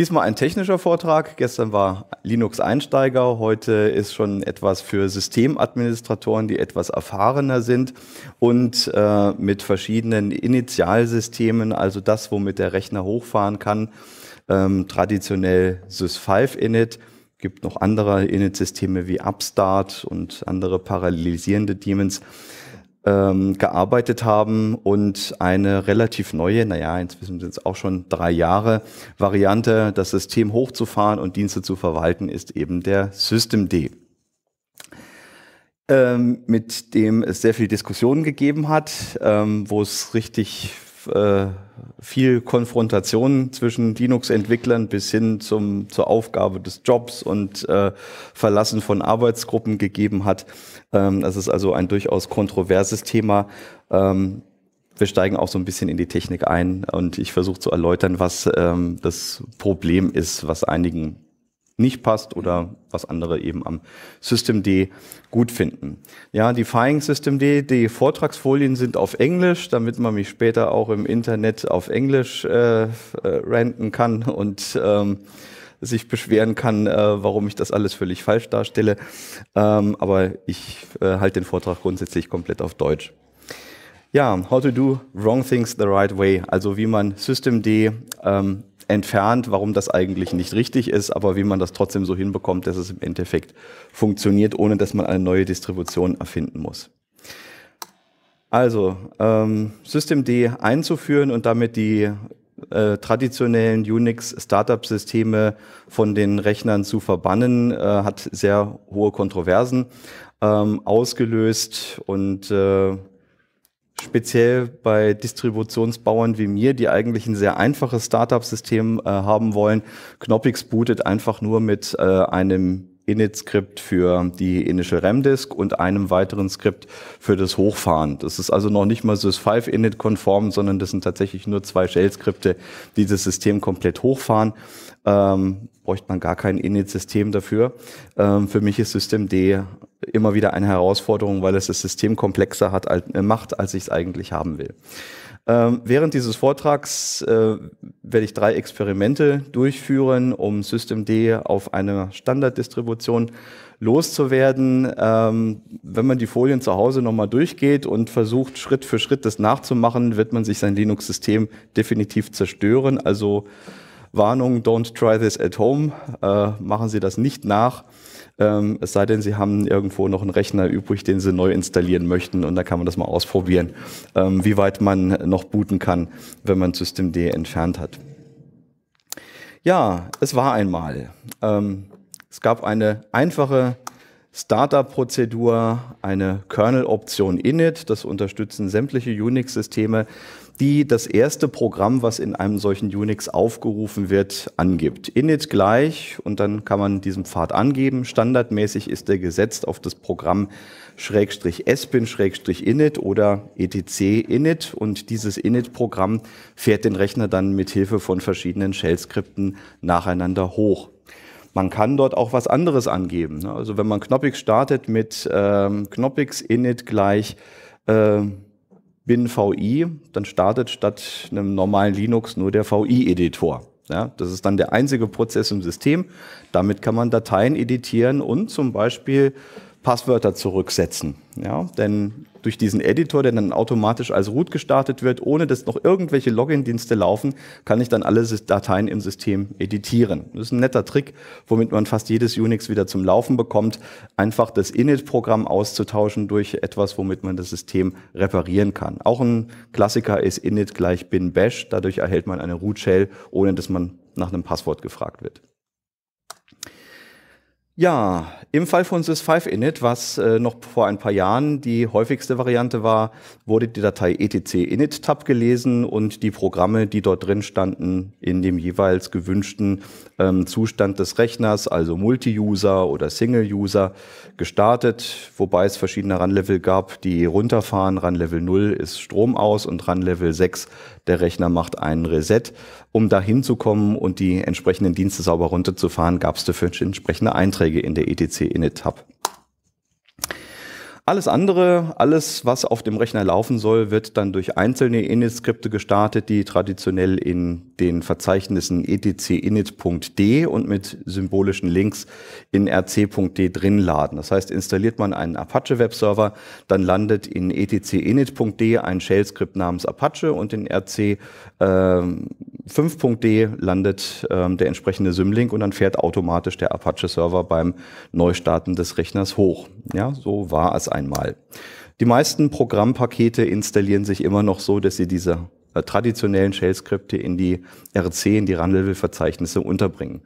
Diesmal ein technischer Vortrag. Gestern war Linux-Einsteiger. Heute ist schon etwas für Systemadministratoren, die etwas erfahrener sind und äh, mit verschiedenen Initialsystemen, also das, womit der Rechner hochfahren kann, ähm, traditionell Sys5-Init gibt noch andere Init-Systeme wie Upstart und andere parallelisierende Demons ähm, gearbeitet haben und eine relativ neue, naja, inzwischen sind es auch schon drei Jahre, Variante, das System hochzufahren und Dienste zu verwalten, ist eben der Systemd. Ähm, mit dem es sehr viel Diskussionen gegeben hat, ähm, wo es richtig äh, viel Konfrontation zwischen Linux-Entwicklern bis hin zum, zur Aufgabe des Jobs und äh, Verlassen von Arbeitsgruppen gegeben hat. Ähm, das ist also ein durchaus kontroverses Thema. Ähm, wir steigen auch so ein bisschen in die Technik ein und ich versuche zu erläutern, was ähm, das Problem ist, was einigen nicht passt oder was andere eben am System D gut finden. Ja, die Fying System D, die Vortragsfolien sind auf Englisch, damit man mich später auch im Internet auf Englisch äh, äh, ranten kann und ähm, sich beschweren kann, äh, warum ich das alles völlig falsch darstelle. Ähm, aber ich äh, halte den Vortrag grundsätzlich komplett auf Deutsch. Ja, how to do wrong things the right way, also wie man System D ähm, entfernt, warum das eigentlich nicht richtig ist, aber wie man das trotzdem so hinbekommt, dass es im Endeffekt funktioniert, ohne dass man eine neue Distribution erfinden muss. Also, ähm, Systemd einzuführen und damit die äh, traditionellen Unix-Startup-Systeme von den Rechnern zu verbannen, äh, hat sehr hohe Kontroversen ähm, ausgelöst und äh, speziell bei Distributionsbauern wie mir, die eigentlich ein sehr einfaches Startup-System äh, haben wollen. Knoppix bootet einfach nur mit äh, einem Init-Skript für die Initial RAM-Disk und einem weiteren Skript für das Hochfahren. Das ist also noch nicht mal Sys5 Init-konform, sondern das sind tatsächlich nur zwei Shell-Skripte, die das System komplett hochfahren. Ähm, bräuchte man gar kein Init-System dafür. Ähm, für mich ist Systemd immer wieder eine Herausforderung, weil es das System komplexer hat, äh, macht, als ich es eigentlich haben will. Ähm, während dieses Vortrags äh, werde ich drei Experimente durchführen, um Systemd auf einer Standarddistribution loszuwerden. Ähm, wenn man die Folien zu Hause nochmal durchgeht und versucht, Schritt für Schritt das nachzumachen, wird man sich sein Linux-System definitiv zerstören. Also Warnung, don't try this at home, äh, machen Sie das nicht nach. Ähm, es sei denn, Sie haben irgendwo noch einen Rechner übrig, den Sie neu installieren möchten und da kann man das mal ausprobieren, ähm, wie weit man noch booten kann, wenn man Systemd entfernt hat. Ja, es war einmal. Ähm, es gab eine einfache Startup-Prozedur, eine Kernel-Option init, das unterstützen sämtliche Unix-Systeme die das erste Programm, was in einem solchen Unix aufgerufen wird, angibt. Init gleich und dann kann man diesen Pfad angeben. Standardmäßig ist er gesetzt auf das Programm Schrägstrich-Espin-Schrägstrich-Init oder etc-Init und dieses Init-Programm fährt den Rechner dann mit Hilfe von verschiedenen Shell-Skripten nacheinander hoch. Man kann dort auch was anderes angeben. Ne? Also wenn man Knoppix startet mit ähm, Knoppix init gleich äh, bin VI, dann startet statt einem normalen Linux nur der VI-Editor. Ja, das ist dann der einzige Prozess im System. Damit kann man Dateien editieren und zum Beispiel Passwörter zurücksetzen. Ja, denn durch diesen Editor, der dann automatisch als Root gestartet wird, ohne dass noch irgendwelche Login-Dienste laufen, kann ich dann alle Dateien im System editieren. Das ist ein netter Trick, womit man fast jedes Unix wieder zum Laufen bekommt, einfach das Init-Programm auszutauschen durch etwas, womit man das System reparieren kann. Auch ein Klassiker ist Init gleich bin bash. Dadurch erhält man eine Root-Shell, ohne dass man nach einem Passwort gefragt wird. Ja, im Fall von sys5init, was äh, noch vor ein paar Jahren die häufigste Variante war, wurde die Datei etc init tab gelesen und die Programme, die dort drin standen, in dem jeweils gewünschten ähm, Zustand des Rechners, also Multi-User oder Single-User, gestartet, wobei es verschiedene run level gab, die runterfahren. run level 0 ist Strom aus und run level 6, der Rechner macht einen Reset. Um dahin zu kommen und die entsprechenden Dienste sauber runterzufahren, gab es dafür entsprechende Einträge in der ETC Init Hub. Alles andere, alles, was auf dem Rechner laufen soll, wird dann durch einzelne Init-Skripte gestartet, die traditionell in den Verzeichnissen etc.init.d und mit symbolischen Links in rc.d drin laden. Das heißt, installiert man einen Apache Webserver, dann landet in etc.init.d ein Shell-Skript namens Apache und in rc äh, 5.d landet äh, der entsprechende Symlink und dann fährt automatisch der Apache-Server beim Neustarten des Rechners hoch. Ja, so war es einmal. Die meisten Programmpakete installieren sich immer noch so, dass sie diese äh, traditionellen Shell-Skripte in die RC, in die Run-Level-Verzeichnisse unterbringen.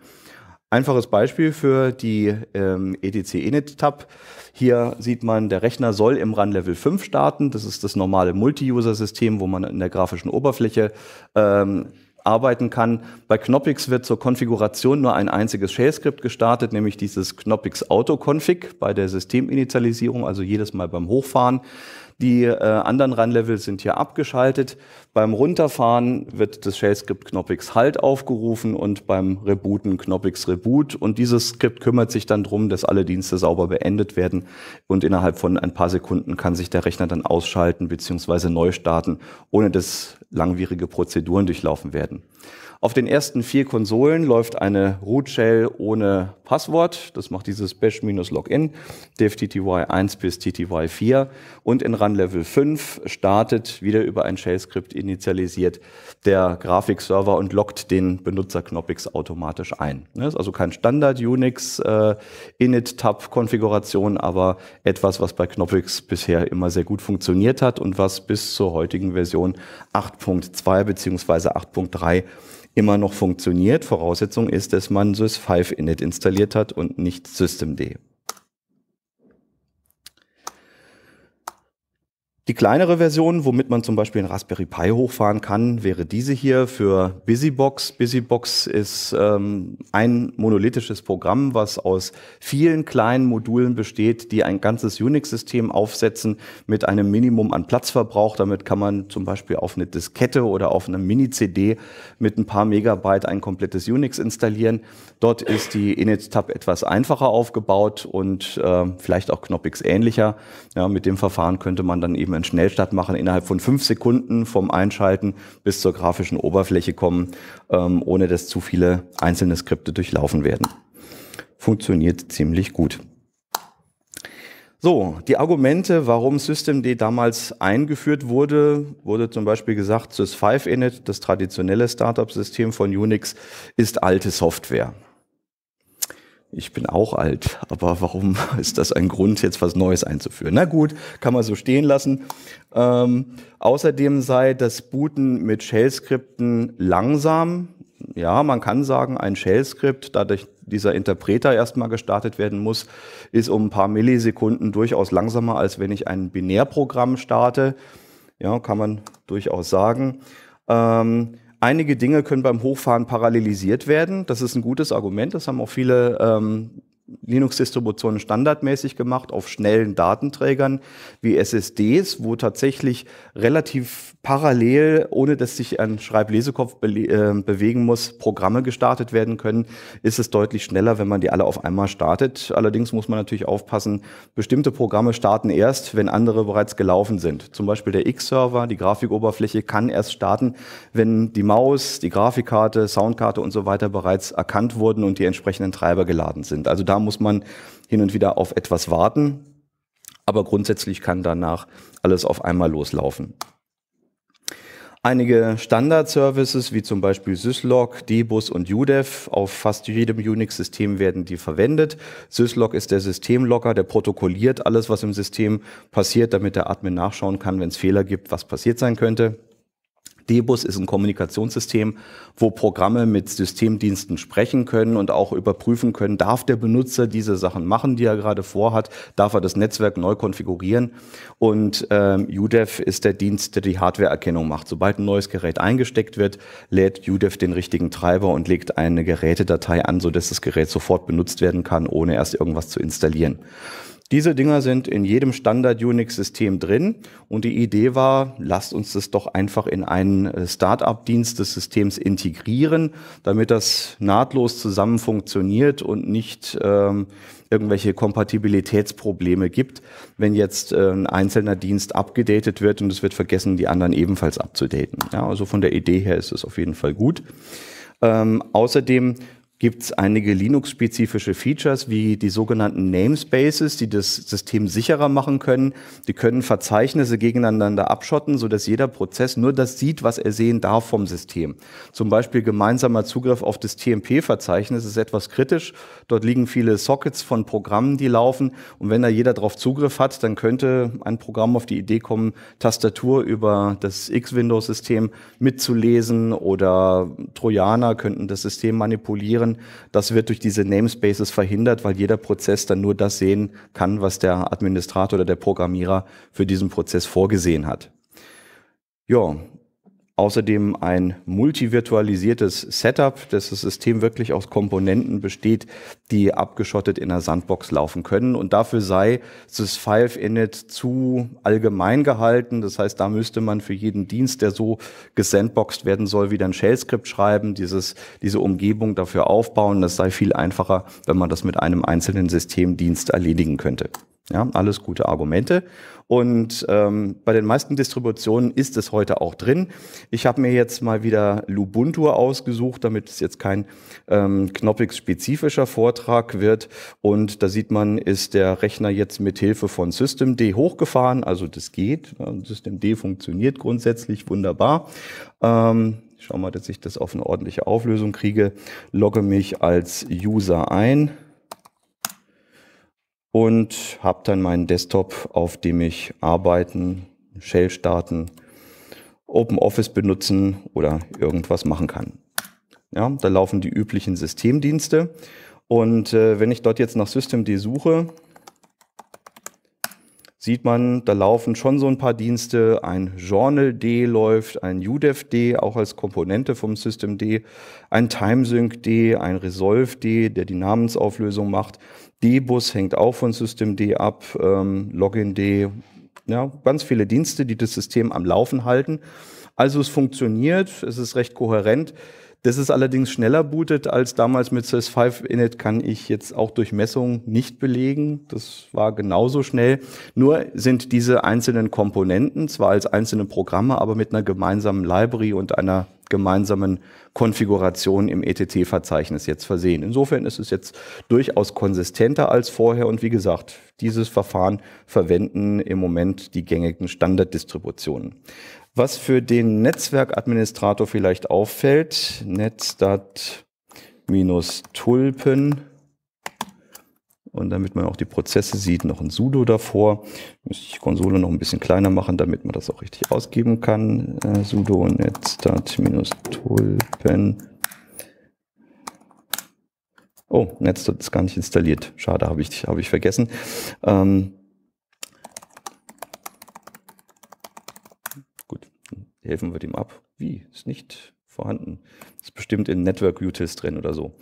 Einfaches Beispiel für die ähm, EDC Init-Tab. Hier sieht man, der Rechner soll im RAN Level 5 starten. Das ist das normale Multi-User-System, wo man in der grafischen Oberfläche ähm, arbeiten kann. Bei Knoppix wird zur Konfiguration nur ein einziges Shell-Skript gestartet, nämlich dieses Knoppix Auto-Config bei der Systeminitialisierung, also jedes Mal beim Hochfahren. Die äh, anderen Run-Level sind hier abgeschaltet. Beim Runterfahren wird das Shell-Skript Knoppix Halt aufgerufen und beim Rebooten Knoppix Reboot. Und dieses Skript kümmert sich dann drum, dass alle Dienste sauber beendet werden. Und innerhalb von ein paar Sekunden kann sich der Rechner dann ausschalten bzw. neu starten, ohne dass langwierige Prozeduren durchlaufen werden. Auf den ersten vier Konsolen läuft eine Root Shell ohne Passwort. Das macht dieses Bash-Login, DevTTY 1 bis TTY4. Und in Run Level 5 startet wieder über ein Shell-Skript initialisiert der Grafikserver und lockt den Benutzer Benutzerknoppix automatisch ein. Das ne, ist also kein Standard-Unix-Init-Tab-Konfiguration, äh, aber etwas, was bei Knoppix bisher immer sehr gut funktioniert hat und was bis zur heutigen Version 8.2 bzw. 8.3 immer noch funktioniert. Voraussetzung ist, dass man sys SysFive init installiert hat und nicht systemd. Die kleinere Version, womit man zum Beispiel einen Raspberry Pi hochfahren kann, wäre diese hier für BusyBox. BusyBox ist ähm, ein monolithisches Programm, was aus vielen kleinen Modulen besteht, die ein ganzes Unix-System aufsetzen mit einem Minimum an Platzverbrauch. Damit kann man zum Beispiel auf eine Diskette oder auf eine Mini-CD mit ein paar Megabyte ein komplettes Unix installieren. Dort ist die Init-Tab etwas einfacher aufgebaut und äh, vielleicht auch Knoppix ähnlicher. Ja, mit dem Verfahren könnte man dann eben einen Schnellstart machen, innerhalb von fünf Sekunden vom Einschalten bis zur grafischen Oberfläche kommen, ähm, ohne dass zu viele einzelne Skripte durchlaufen werden. Funktioniert ziemlich gut. So, die Argumente, warum Systemd damals eingeführt wurde, wurde zum Beispiel gesagt, Sys5init, das traditionelle Startup-System von Unix, ist alte Software ich bin auch alt, aber warum ist das ein Grund, jetzt was Neues einzuführen? Na gut, kann man so stehen lassen. Ähm, außerdem sei das Booten mit Shell-Skripten langsam. Ja, man kann sagen, ein Shell-Skript, dadurch dieser Interpreter erstmal gestartet werden muss, ist um ein paar Millisekunden durchaus langsamer, als wenn ich ein Binärprogramm starte. Ja, kann man durchaus sagen. Ähm, Einige Dinge können beim Hochfahren parallelisiert werden. Das ist ein gutes Argument. Das haben auch viele ähm, Linux-Distributionen standardmäßig gemacht auf schnellen Datenträgern wie SSDs, wo tatsächlich relativ parallel, ohne dass sich ein Schreiblesekopf be äh, bewegen muss, Programme gestartet werden können, ist es deutlich schneller, wenn man die alle auf einmal startet. Allerdings muss man natürlich aufpassen, bestimmte Programme starten erst, wenn andere bereits gelaufen sind. Zum Beispiel der X-Server, die Grafikoberfläche kann erst starten, wenn die Maus, die Grafikkarte, Soundkarte und so weiter bereits erkannt wurden und die entsprechenden Treiber geladen sind. Also da Klar muss man hin und wieder auf etwas warten, aber grundsätzlich kann danach alles auf einmal loslaufen. Einige Standard-Services wie zum Beispiel Syslog, Dbus und UDEV auf fast jedem Unix-System werden die verwendet. Syslog ist der Systemlogger, der protokolliert alles, was im System passiert, damit der Admin nachschauen kann, wenn es Fehler gibt, was passiert sein könnte. Debus ist ein Kommunikationssystem, wo Programme mit Systemdiensten sprechen können und auch überprüfen können, darf der Benutzer diese Sachen machen, die er gerade vorhat, darf er das Netzwerk neu konfigurieren. Und ähm, UDEV ist der Dienst, der die Hardwareerkennung macht. Sobald ein neues Gerät eingesteckt wird, lädt UDEV den richtigen Treiber und legt eine Gerätedatei an, sodass das Gerät sofort benutzt werden kann, ohne erst irgendwas zu installieren. Diese Dinger sind in jedem Standard-Unix-System drin und die Idee war, lasst uns das doch einfach in einen äh, Startup-Dienst des Systems integrieren, damit das nahtlos zusammen funktioniert und nicht ähm, irgendwelche Kompatibilitätsprobleme gibt, wenn jetzt äh, ein einzelner Dienst abgedatet wird und es wird vergessen, die anderen ebenfalls abzudaten. Ja, also von der Idee her ist es auf jeden Fall gut. Ähm, außerdem gibt es einige Linux-spezifische Features wie die sogenannten Namespaces, die das System sicherer machen können. Die können Verzeichnisse gegeneinander abschotten, sodass jeder Prozess nur das sieht, was er sehen darf vom System. Zum Beispiel gemeinsamer Zugriff auf das TMP-Verzeichnis ist etwas kritisch. Dort liegen viele Sockets von Programmen, die laufen. Und wenn da jeder darauf Zugriff hat, dann könnte ein Programm auf die Idee kommen, Tastatur über das X-Windows-System mitzulesen oder Trojaner könnten das System manipulieren integrieren. Das wird durch diese Namespaces verhindert, weil jeder Prozess dann nur das sehen kann, was der Administrator oder der Programmierer für diesen Prozess vorgesehen hat. Ja, Außerdem ein multivirtualisiertes Setup, dass das System wirklich aus Komponenten besteht, die abgeschottet in der Sandbox laufen können. Und dafür sei Sys5 Init zu allgemein gehalten. Das heißt, da müsste man für jeden Dienst, der so gesandboxt werden soll, wieder ein Shell-Skript schreiben, dieses, diese Umgebung dafür aufbauen. Das sei viel einfacher, wenn man das mit einem einzelnen Systemdienst erledigen könnte. Ja, alles gute Argumente. Und ähm, bei den meisten Distributionen ist es heute auch drin. Ich habe mir jetzt mal wieder Lubuntu ausgesucht, damit es jetzt kein ähm, Knoppix-spezifischer Vortrag wird. Und da sieht man, ist der Rechner jetzt mit Hilfe von Systemd hochgefahren. Also das geht. Systemd funktioniert grundsätzlich wunderbar. Ähm, ich schau mal, dass ich das auf eine ordentliche Auflösung kriege. Logge mich als User ein und habe dann meinen Desktop, auf dem ich arbeiten, Shell starten, Open Office benutzen oder irgendwas machen kann. Ja, da laufen die üblichen Systemdienste und äh, wenn ich dort jetzt nach Systemd suche, sieht man, da laufen schon so ein paar Dienste. Ein Journal.d läuft, ein UDEV.d auch als Komponente vom Systemd, ein TimeSync.d, ein Resolve.d, der die Namensauflösung macht. D-Bus hängt auch von Systemd ab, ähm, LoginD, ja, ganz viele Dienste, die das System am Laufen halten. Also es funktioniert, es ist recht kohärent. Das ist allerdings schneller bootet als damals mit CS5 Init, kann ich jetzt auch durch Messungen nicht belegen. Das war genauso schnell. Nur sind diese einzelnen Komponenten zwar als einzelne Programme, aber mit einer gemeinsamen Library und einer gemeinsamen Konfiguration im ETT-Verzeichnis jetzt versehen. Insofern ist es jetzt durchaus konsistenter als vorher und wie gesagt, dieses Verfahren verwenden im Moment die gängigen Standarddistributionen. Was für den Netzwerkadministrator vielleicht auffällt, netstat-tulpen und damit man auch die Prozesse sieht, noch ein Sudo davor. Müsste ich die Konsole noch ein bisschen kleiner machen, damit man das auch richtig ausgeben kann. Äh, sudo netstat-tulpen. Oh, Netstat ist gar nicht installiert. Schade, habe ich, hab ich vergessen. Ähm, gut, helfen wir dem ab. Wie? Ist nicht vorhanden. Ist bestimmt in Network Utils drin oder so.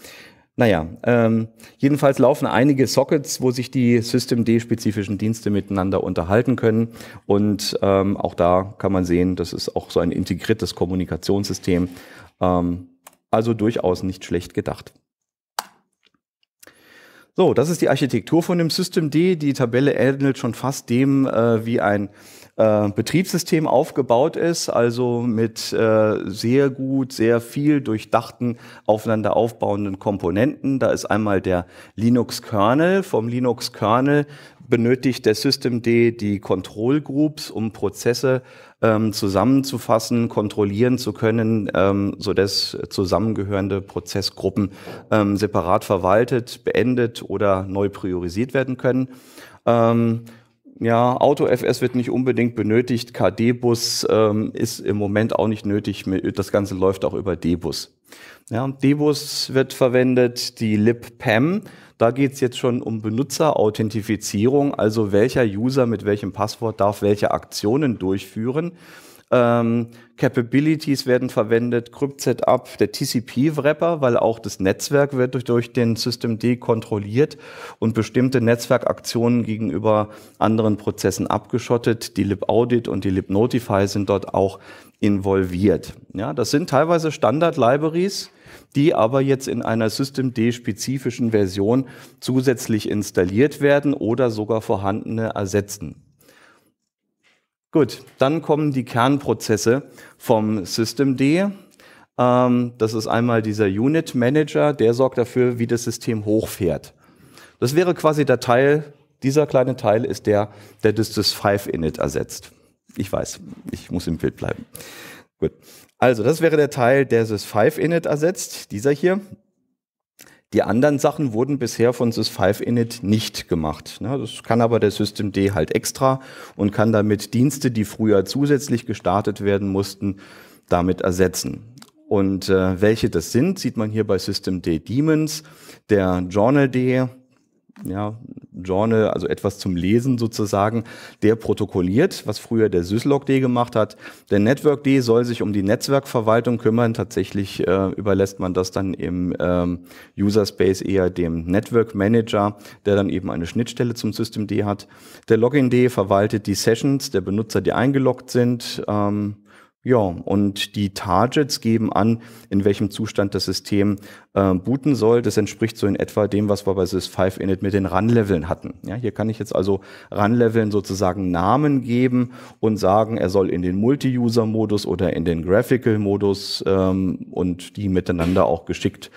Naja, ähm, jedenfalls laufen einige Sockets, wo sich die Systemd-spezifischen Dienste miteinander unterhalten können. Und ähm, auch da kann man sehen, das ist auch so ein integriertes Kommunikationssystem. Ähm, also durchaus nicht schlecht gedacht. So, das ist die Architektur von dem System D. Die Tabelle ähnelt schon fast dem, äh, wie ein äh, Betriebssystem aufgebaut ist, also mit äh, sehr gut, sehr viel durchdachten, aufeinander aufbauenden Komponenten. Da ist einmal der Linux-Kernel. Vom Linux-Kernel benötigt der System D die Control Groups, um Prozesse ähm, zusammenzufassen, kontrollieren zu können, ähm, sodass zusammengehörende Prozessgruppen ähm, separat verwaltet, beendet oder neu priorisiert werden können. Ähm, ja, AutoFS wird nicht unbedingt benötigt. KD-Bus ähm, ist im Moment auch nicht nötig. Das Ganze läuft auch über D-Bus. Ja, D-Bus wird verwendet, die LibPAM. Da geht es jetzt schon um Benutzerauthentifizierung, also welcher User mit welchem Passwort darf welche Aktionen durchführen. Ähm, Capabilities werden verwendet, CryptSetup, der TCP-Wrapper, weil auch das Netzwerk wird durch, durch den Systemd kontrolliert und bestimmte Netzwerkaktionen gegenüber anderen Prozessen abgeschottet. Die LibAudit und die LibNotify sind dort auch involviert. Ja, das sind teilweise Standard-Libraries, die aber jetzt in einer Systemd-spezifischen Version zusätzlich installiert werden oder sogar vorhandene ersetzen. Gut, dann kommen die Kernprozesse vom Systemd. Ähm, das ist einmal dieser Unit Manager, der sorgt dafür, wie das System hochfährt. Das wäre quasi der Teil, dieser kleine Teil ist der, der das, das 5-Init ersetzt. Ich weiß, ich muss im Bild bleiben. Gut. Also, das wäre der Teil, der sys5init ersetzt, dieser hier. Die anderen Sachen wurden bisher von sys5init nicht gemacht. Ne? Das kann aber der Systemd halt extra und kann damit Dienste, die früher zusätzlich gestartet werden mussten, damit ersetzen. Und äh, welche das sind, sieht man hier bei Systemd Demons, der Journal ja, Journal, also etwas zum Lesen sozusagen, der protokolliert, was früher der Syslog-D gemacht hat. Der Network-D soll sich um die Netzwerkverwaltung kümmern. Tatsächlich äh, überlässt man das dann im ähm, User-Space eher dem Network-Manager, der dann eben eine Schnittstelle zum System-D hat. Der Login-D verwaltet die Sessions der Benutzer, die eingeloggt sind. Ähm, ja, und die Targets geben an, in welchem Zustand das System äh, booten soll. Das entspricht so in etwa dem, was wir bei Sys5 Init mit den Run-Leveln hatten. Ja, hier kann ich jetzt also Run-Leveln sozusagen Namen geben und sagen, er soll in den Multi-User-Modus oder in den Graphical-Modus ähm, und die miteinander auch geschickt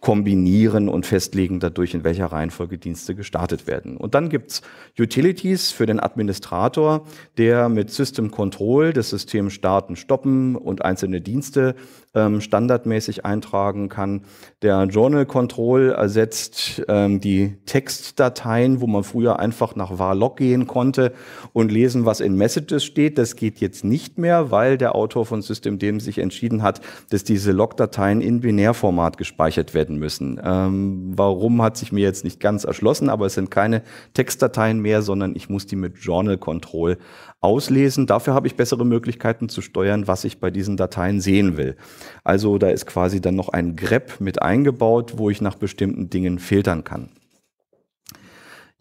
kombinieren und festlegen dadurch, in welcher Reihenfolge Dienste gestartet werden. Und dann gibt's Utilities für den Administrator, der mit System Control das System starten, stoppen und einzelne Dienste ähm, standardmäßig eintragen kann. Der Journal Control ersetzt ähm, die Textdateien, wo man früher einfach nach var gehen konnte und lesen, was in Messages steht. Das geht jetzt nicht mehr, weil der Autor von Systemd sich entschieden hat, dass diese Logdateien in Binärformat gespeichert werden müssen. Ähm, warum hat sich mir jetzt nicht ganz erschlossen, aber es sind keine Textdateien mehr, sondern ich muss die mit Journal Control auslesen. Dafür habe ich bessere Möglichkeiten zu steuern, was ich bei diesen Dateien sehen will. Also da ist quasi dann noch ein grep mit eingebaut, wo ich nach bestimmten Dingen filtern kann.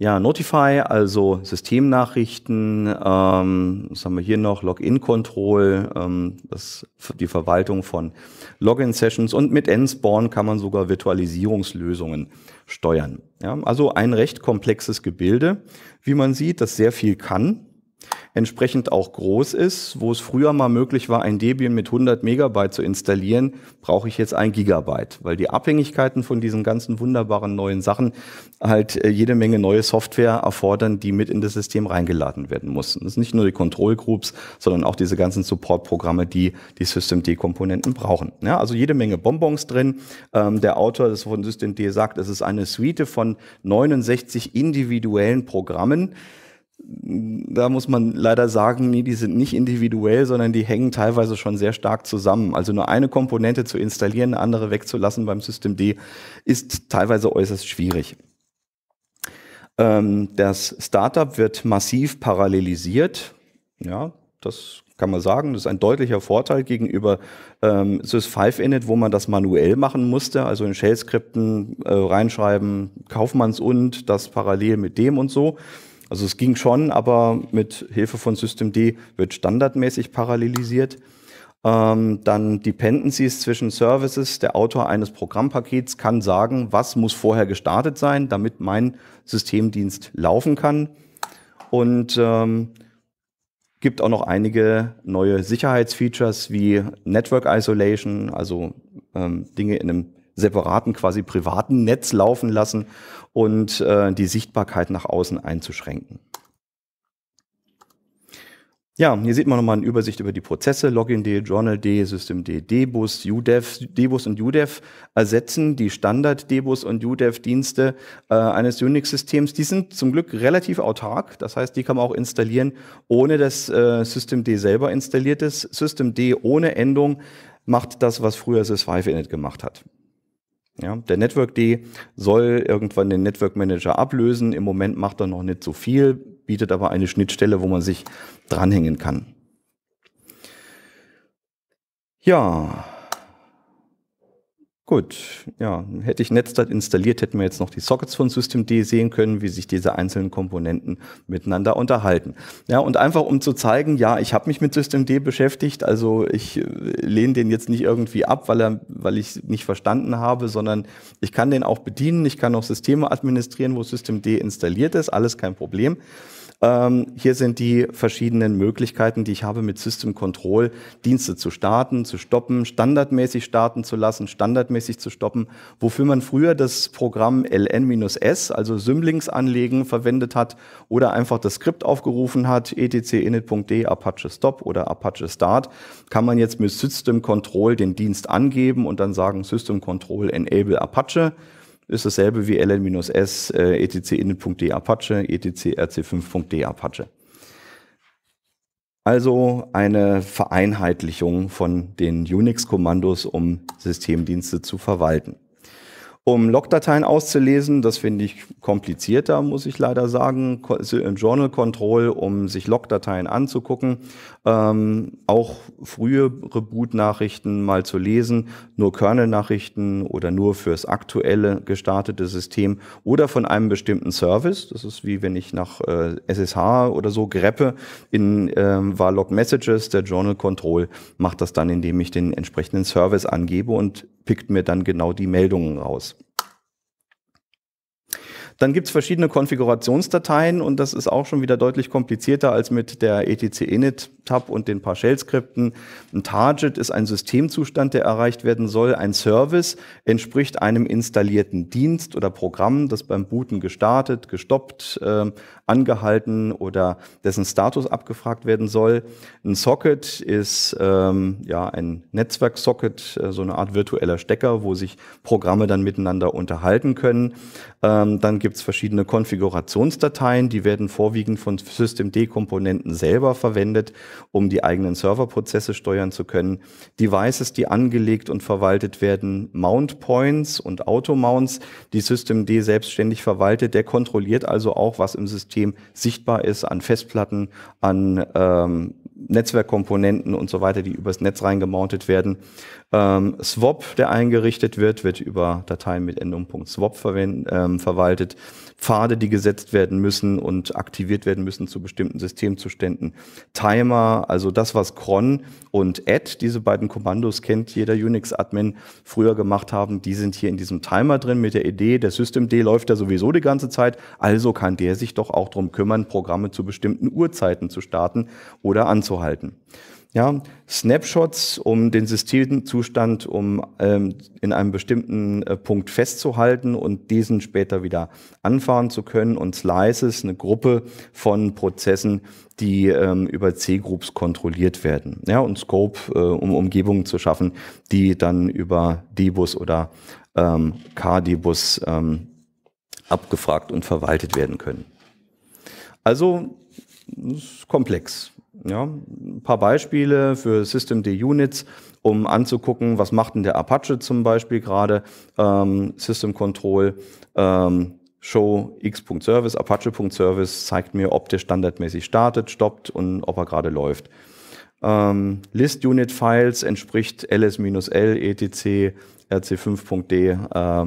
Ja, Notify, also Systemnachrichten. Ähm, was haben wir hier noch? Login-Control, ähm, das die Verwaltung von Login-Sessions und mit Nspawn kann man sogar Virtualisierungslösungen steuern. Ja, also ein recht komplexes Gebilde, wie man sieht, das sehr viel kann entsprechend auch groß ist. Wo es früher mal möglich war, ein Debian mit 100 Megabyte zu installieren, brauche ich jetzt ein Gigabyte, weil die Abhängigkeiten von diesen ganzen wunderbaren neuen Sachen halt äh, jede Menge neue Software erfordern, die mit in das System reingeladen werden muss. das sind nicht nur die Control Groups, sondern auch diese ganzen Support-Programme, die die Systemd-Komponenten brauchen. Ja, also jede Menge Bonbons drin. Ähm, der Autor des von Systemd sagt, es ist eine Suite von 69 individuellen Programmen, da muss man leider sagen, nee, die sind nicht individuell, sondern die hängen teilweise schon sehr stark zusammen. Also nur eine Komponente zu installieren, eine andere wegzulassen beim System D ist teilweise äußerst schwierig. Ähm, das Startup wird massiv parallelisiert. Ja, das kann man sagen. Das ist ein deutlicher Vorteil gegenüber ähm, Sys5Init, wo man das manuell machen musste, also in Shell-Skripten äh, reinschreiben, Kaufmanns und das parallel mit dem und so. Also es ging schon, aber mit Hilfe von Systemd wird standardmäßig parallelisiert. Ähm, dann Dependencies zwischen Services. Der Autor eines Programmpakets kann sagen, was muss vorher gestartet sein, damit mein Systemdienst laufen kann. Und ähm, gibt auch noch einige neue Sicherheitsfeatures wie Network Isolation, also ähm, Dinge in einem separaten, quasi privaten Netz laufen lassen und äh, die Sichtbarkeit nach außen einzuschränken. Ja, hier sieht man nochmal eine Übersicht über die Prozesse. Login.d, Journal.d, System.d, Dbus, UDEV. Dbus und UDEV ersetzen die Standard-Dbus und UDEV-Dienste äh, eines Unix-Systems. Die sind zum Glück relativ autark. Das heißt, die kann man auch installieren, ohne dass äh, System.d selber installiert ist. System.d ohne Endung macht das, was früher SysFive-Init gemacht hat. Ja, der Network D soll irgendwann den Network Manager ablösen. Im Moment macht er noch nicht so viel, bietet aber eine Schnittstelle, wo man sich dranhängen kann. Ja, Gut, ja, hätte ich Netzdat installiert, hätten wir jetzt noch die Sockets von Systemd sehen können, wie sich diese einzelnen Komponenten miteinander unterhalten. Ja, und einfach um zu zeigen, ja, ich habe mich mit Systemd beschäftigt, also ich äh, lehne den jetzt nicht irgendwie ab, weil er, weil ich nicht verstanden habe, sondern ich kann den auch bedienen, ich kann auch Systeme administrieren, wo Systemd installiert ist, alles kein Problem. Ähm, hier sind die verschiedenen Möglichkeiten, die ich habe, mit System Control Dienste zu starten, zu stoppen, standardmäßig starten zu lassen, standardmäßig regelmäßig zu stoppen, wofür man früher das Programm ln-s, also Symlinks anlegen, verwendet hat oder einfach das Skript aufgerufen hat, etc apache stop oder apache start, kann man jetzt mit system control den Dienst angeben und dann sagen system control enable apache ist dasselbe wie ln-s äh, etc apache etcrc rc5.d apache. Also eine Vereinheitlichung von den Unix-Kommandos, um Systemdienste zu verwalten. Um Logdateien auszulesen, das finde ich komplizierter, muss ich leider sagen. Journal Control, um sich Logdateien anzugucken ähm, auch frühere Boot-Nachrichten mal zu lesen, nur Kernel-Nachrichten oder nur fürs aktuelle gestartete System oder von einem bestimmten Service. Das ist wie wenn ich nach äh, SSH oder so greppe in ähm, Varlog Messages. Der Journal Control macht das dann, indem ich den entsprechenden Service angebe und pickt mir dann genau die Meldungen raus. Dann gibt es verschiedene Konfigurationsdateien und das ist auch schon wieder deutlich komplizierter als mit der etc init tab und den paar Shell-Skripten. Ein Target ist ein Systemzustand, der erreicht werden soll. Ein Service entspricht einem installierten Dienst oder Programm, das beim Booten gestartet, gestoppt, äh, angehalten oder dessen Status abgefragt werden soll. Ein Socket ist ähm, ja ein Netzwerksocket, äh, so eine Art virtueller Stecker, wo sich Programme dann miteinander unterhalten können. Ähm, dann gibt gibt es verschiedene Konfigurationsdateien, die werden vorwiegend von Systemd-Komponenten selber verwendet, um die eigenen Serverprozesse steuern zu können. Devices, die angelegt und verwaltet werden, Mount Points und Automounts, die Systemd selbstständig verwaltet, der kontrolliert also auch, was im System sichtbar ist an Festplatten, an ähm, Netzwerkkomponenten und so weiter, die übers Netz reingemountet werden. Ähm, Swap, der eingerichtet wird, wird über Dateien mit Endung.swap ähm, verwaltet. Pfade, die gesetzt werden müssen und aktiviert werden müssen zu bestimmten Systemzuständen. Timer, also das, was cron und add, diese beiden Kommandos kennt jeder Unix-Admin, früher gemacht haben, die sind hier in diesem Timer drin mit der Idee, der Systemd läuft ja sowieso die ganze Zeit, also kann der sich doch auch darum kümmern, Programme zu bestimmten Uhrzeiten zu starten oder anzuhalten. Ja, Snapshots, um den Systemzustand um ähm, in einem bestimmten äh, Punkt festzuhalten und diesen später wieder anfahren zu können. Und Slices, eine Gruppe von Prozessen, die ähm, über C-Groups kontrolliert werden. Ja, und Scope, äh, um Umgebungen zu schaffen, die dann über D-Bus oder ähm, KDbus ähm, abgefragt und verwaltet werden können. Also komplex. Ja, ein paar Beispiele für Systemd-Units, um anzugucken, was macht denn der Apache zum Beispiel gerade, ähm, System Control, ähm, Show x.service, Apache.service zeigt mir, ob der standardmäßig startet, stoppt und ob er gerade läuft. Ähm, List Unit Files entspricht ls-l etc rc5.d äh,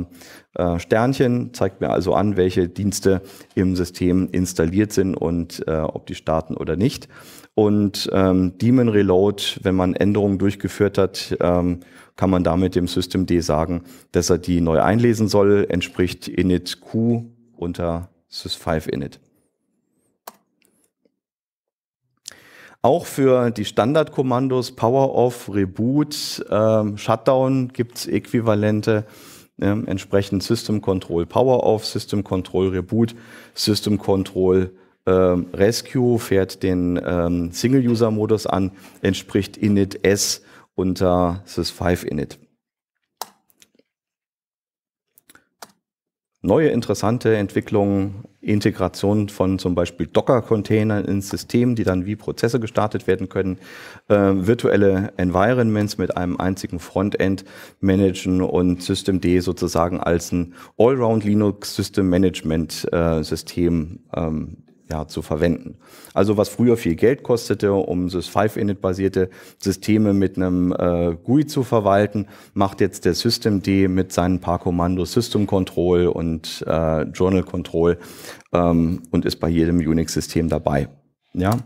äh, Sternchen zeigt mir also an, welche Dienste im System installiert sind und äh, ob die starten oder nicht. Und ähm, Daemon Reload, wenn man Änderungen durchgeführt hat, ähm, kann man damit dem System D sagen, dass er die neu einlesen soll, entspricht init q unter sys5 init. Auch für die Standardkommandos Power Off, Reboot, ähm, Shutdown gibt's Äquivalente. Ähm, entsprechend System Control Power Off, System Control Reboot, System Control ähm, Rescue fährt den ähm, Single-User-Modus an, entspricht init S unter sys5 init. Neue interessante Entwicklungen, Integration von zum Beispiel Docker-Containern ins System, die dann wie Prozesse gestartet werden können, äh, virtuelle Environments mit einem einzigen Frontend managen und Systemd sozusagen als ein Allround Linux System Management äh, System ähm, ja, zu verwenden. Also was früher viel Geld kostete, um Sys5-Init-basierte Systeme mit einem äh, GUI zu verwalten, macht jetzt der Systemd mit seinen paar Kommandos System Control und äh, Journal Control ähm, und ist bei jedem Unix-System dabei. Ja.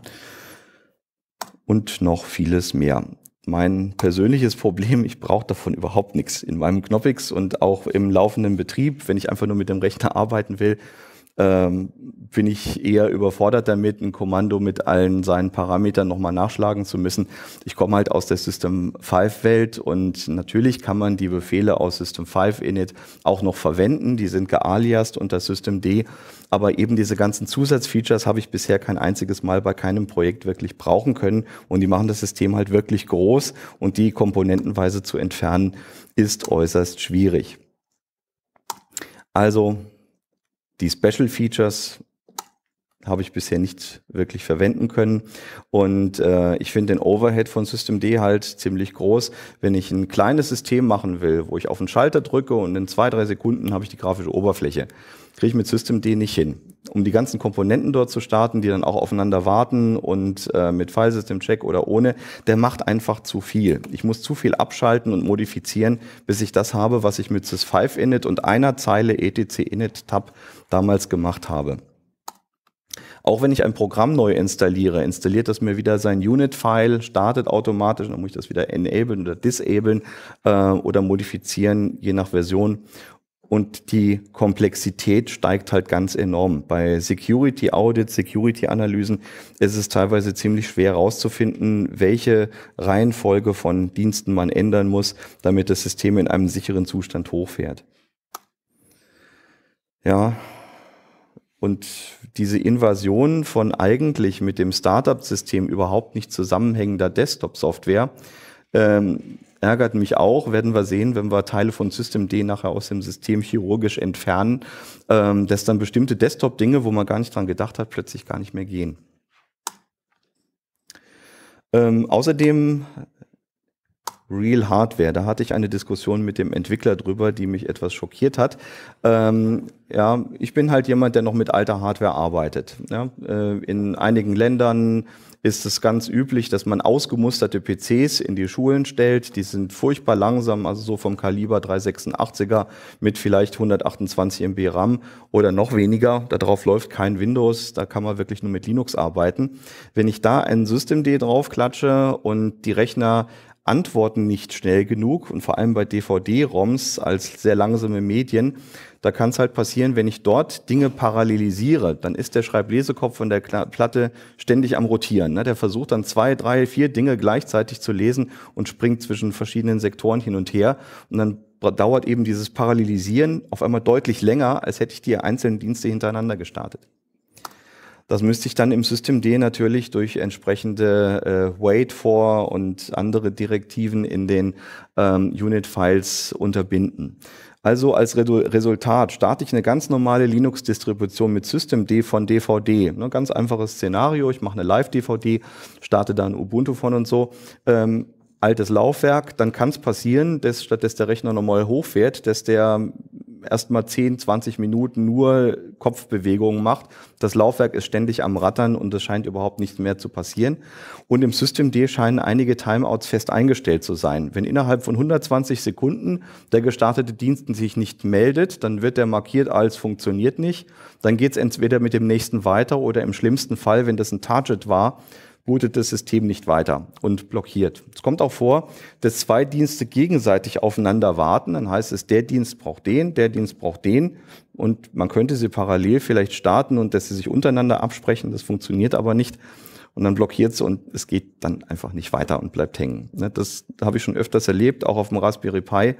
Und noch vieles mehr mein persönliches Problem, ich brauche davon überhaupt nichts. In meinem Knoppix und auch im laufenden Betrieb, wenn ich einfach nur mit dem Rechner arbeiten will, ähm, bin ich eher überfordert damit, ein Kommando mit allen seinen Parametern nochmal nachschlagen zu müssen. Ich komme halt aus der System 5 Welt und natürlich kann man die Befehle aus System 5 init auch noch verwenden. Die sind gealiast unter System D. Aber eben diese ganzen Zusatzfeatures habe ich bisher kein einziges Mal bei keinem Projekt wirklich brauchen können. Und die machen das System halt wirklich groß und die komponentenweise zu entfernen ist äußerst schwierig. Also die Special Features habe ich bisher nicht wirklich verwenden können. Und äh, ich finde den Overhead von Systemd halt ziemlich groß. Wenn ich ein kleines System machen will, wo ich auf einen Schalter drücke und in zwei, drei Sekunden habe ich die grafische Oberfläche, kriege ich mit Systemd nicht hin um die ganzen Komponenten dort zu starten, die dann auch aufeinander warten und äh, mit File-System-Check oder ohne, der macht einfach zu viel. Ich muss zu viel abschalten und modifizieren, bis ich das habe, was ich mit sys5 init und einer Zeile etc init tab damals gemacht habe. Auch wenn ich ein Programm neu installiere, installiert das mir wieder sein Unit-File, startet automatisch, dann muss ich das wieder enablen oder disablen äh, oder modifizieren, je nach Version. Und die Komplexität steigt halt ganz enorm. Bei Security Audits, Security Analysen ist es teilweise ziemlich schwer herauszufinden, welche Reihenfolge von Diensten man ändern muss, damit das System in einem sicheren Zustand hochfährt. Ja. Und diese Invasion von eigentlich mit dem Startup-System überhaupt nicht zusammenhängender Desktop-Software ähm, ärgert mich auch, werden wir sehen, wenn wir Teile von System D nachher aus dem System chirurgisch entfernen, ähm, dass dann bestimmte Desktop-Dinge, wo man gar nicht dran gedacht hat, plötzlich gar nicht mehr gehen. Ähm, außerdem Real Hardware. Da hatte ich eine Diskussion mit dem Entwickler drüber, die mich etwas schockiert hat. Ähm, ja, ich bin halt jemand, der noch mit alter Hardware arbeitet. Ja, äh, in einigen Ländern ist es ganz üblich, dass man ausgemusterte PCs in die Schulen stellt. Die sind furchtbar langsam, also so vom Kaliber 386er mit vielleicht 128 MB RAM oder noch weniger. Darauf läuft kein Windows, da kann man wirklich nur mit Linux arbeiten. Wenn ich da ein Systemd draufklatsche und die Rechner antworten nicht schnell genug und vor allem bei DVD-ROMs als sehr langsame Medien, da kann es halt passieren, wenn ich dort Dinge parallelisiere, dann ist der Schreiblesekopf von der Platte ständig am Rotieren. Ne? Der versucht dann zwei, drei, vier Dinge gleichzeitig zu lesen und springt zwischen verschiedenen Sektoren hin und her. Und dann dauert eben dieses Parallelisieren auf einmal deutlich länger, als hätte ich die einzelnen Dienste hintereinander gestartet. Das müsste ich dann im System D natürlich durch entsprechende äh, Wait for und andere Direktiven in den ähm, Unit-Files unterbinden. Also als Resultat starte ich eine ganz normale Linux-Distribution mit Systemd von DVD. Ne, ganz einfaches Szenario. Ich mache eine Live-DVD, starte dann Ubuntu von und so. Ähm, altes Laufwerk, dann kann es passieren, dass statt dass der Rechner nochmal hochfährt, dass der erstmal 10, 20 Minuten nur Kopfbewegungen macht. Das Laufwerk ist ständig am Rattern und es scheint überhaupt nichts mehr zu passieren. Und im System D scheinen einige Timeouts fest eingestellt zu sein. Wenn innerhalb von 120 Sekunden der gestartete Dienst sich nicht meldet, dann wird der markiert als funktioniert nicht. Dann geht es entweder mit dem nächsten weiter oder im schlimmsten Fall, wenn das ein Target war, bootet das System nicht weiter und blockiert. Es kommt auch vor, dass zwei Dienste gegenseitig aufeinander warten. Dann heißt es, der Dienst braucht den, der Dienst braucht den. Und man könnte sie parallel vielleicht starten und dass sie sich untereinander absprechen. Das funktioniert aber nicht. Und dann blockiert es und es geht dann einfach nicht weiter und bleibt hängen. Ne, das habe ich schon öfters erlebt, auch auf dem Raspberry Pi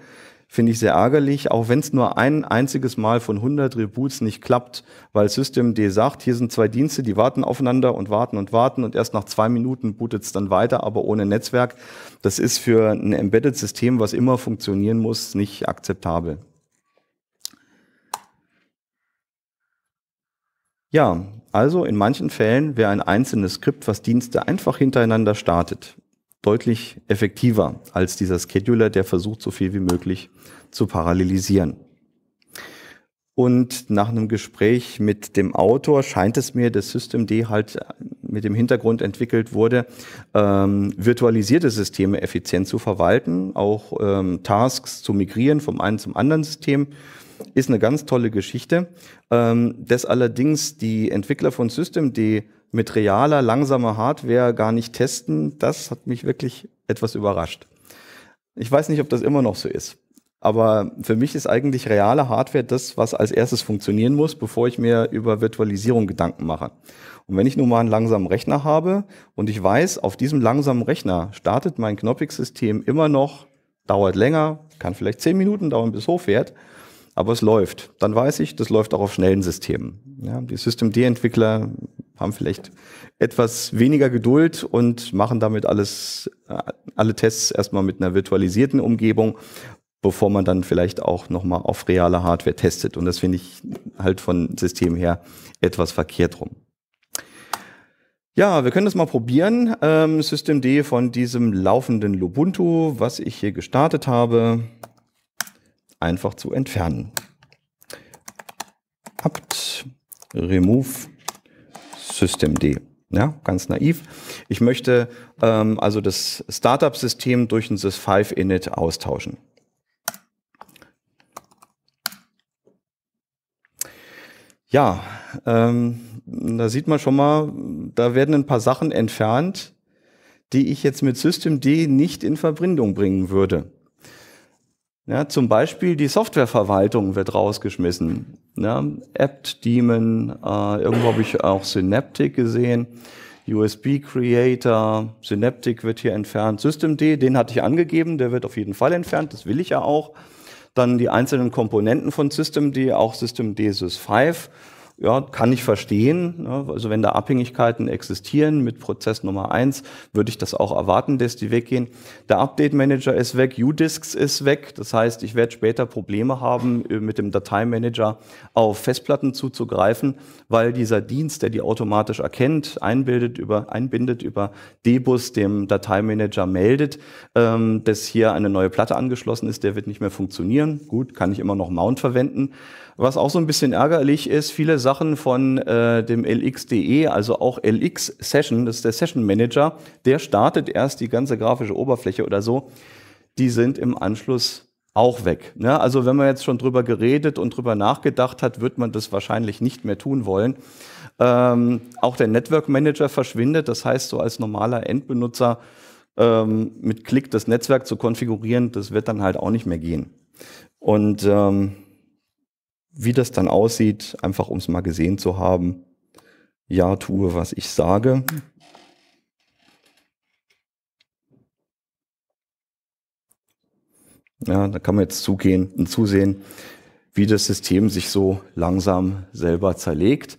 finde ich sehr ärgerlich, auch wenn es nur ein einziges Mal von 100 Reboots nicht klappt, weil Systemd sagt, hier sind zwei Dienste, die warten aufeinander und warten und warten und erst nach zwei Minuten bootet es dann weiter, aber ohne Netzwerk. Das ist für ein Embedded-System, was immer funktionieren muss, nicht akzeptabel. Ja, also in manchen Fällen wäre ein einzelnes Skript, was Dienste einfach hintereinander startet, deutlich effektiver als dieser Scheduler, der versucht, so viel wie möglich zu parallelisieren. Und nach einem Gespräch mit dem Autor scheint es mir, dass SystemD halt mit dem Hintergrund entwickelt wurde, ähm, virtualisierte Systeme effizient zu verwalten, auch ähm, Tasks zu migrieren vom einen zum anderen System. Ist eine ganz tolle Geschichte. Ähm, dass allerdings die Entwickler von SystemD mit realer, langsamer Hardware gar nicht testen, das hat mich wirklich etwas überrascht. Ich weiß nicht, ob das immer noch so ist. Aber für mich ist eigentlich reale Hardware das, was als erstes funktionieren muss, bevor ich mir über Virtualisierung Gedanken mache. Und wenn ich nun mal einen langsamen Rechner habe und ich weiß, auf diesem langsamen Rechner startet mein Knoppix-System immer noch, dauert länger, kann vielleicht zehn Minuten dauern, bis hochfährt, aber es läuft. Dann weiß ich, das läuft auch auf schnellen Systemen. Ja, die System D-Entwickler haben vielleicht etwas weniger Geduld und machen damit alles, äh, alle Tests erstmal mit einer virtualisierten Umgebung, bevor man dann vielleicht auch nochmal auf reale Hardware testet. Und das finde ich halt von System her etwas verkehrt rum. Ja, wir können das mal probieren. Ähm, Systemd von diesem laufenden Lubuntu, was ich hier gestartet habe, einfach zu entfernen. Apt remove Systemd. Ja, ganz naiv. Ich möchte ähm, also das Startup-System durch ein Sys5-Init austauschen. Ja, ähm, da sieht man schon mal, da werden ein paar Sachen entfernt, die ich jetzt mit Systemd nicht in Verbindung bringen würde. Ja, zum Beispiel die Softwareverwaltung wird rausgeschmissen ne? Apt-Daemon, äh, irgendwo habe ich auch Synaptic gesehen. USB Creator, Synaptic wird hier entfernt, Systemd, den hatte ich angegeben, der wird auf jeden Fall entfernt, das will ich ja auch. Dann die einzelnen Komponenten von Systemd, auch Systemd Sys 5 ja, kann ich verstehen. Also wenn da Abhängigkeiten existieren mit Prozess Nummer eins, würde ich das auch erwarten, dass die weggehen. Der Update Manager ist weg, U-Disks ist weg. Das heißt, ich werde später Probleme haben, äh, mit dem Dateimanager auf Festplatten zuzugreifen, weil dieser Dienst, der die automatisch erkennt, einbildet über, einbindet über Debus, dem Dateimanager meldet, ähm, dass hier eine neue Platte angeschlossen ist, der wird nicht mehr funktionieren. Gut, kann ich immer noch Mount verwenden. Was auch so ein bisschen ärgerlich ist, viele Sachen von äh, dem LX.de, also auch LX Session, das ist der Session Manager, der startet erst die ganze grafische Oberfläche oder so. Die sind im Anschluss auch weg. Ne? Also wenn man jetzt schon drüber geredet und drüber nachgedacht hat, wird man das wahrscheinlich nicht mehr tun wollen. Ähm, auch der Network Manager verschwindet. Das heißt, so als normaler Endbenutzer ähm, mit Klick das Netzwerk zu konfigurieren, das wird dann halt auch nicht mehr gehen. Und ähm, wie das dann aussieht, einfach um es mal gesehen zu haben. Ja, tue, was ich sage. Ja, da kann man jetzt zugehen und zusehen, wie das System sich so langsam selber zerlegt.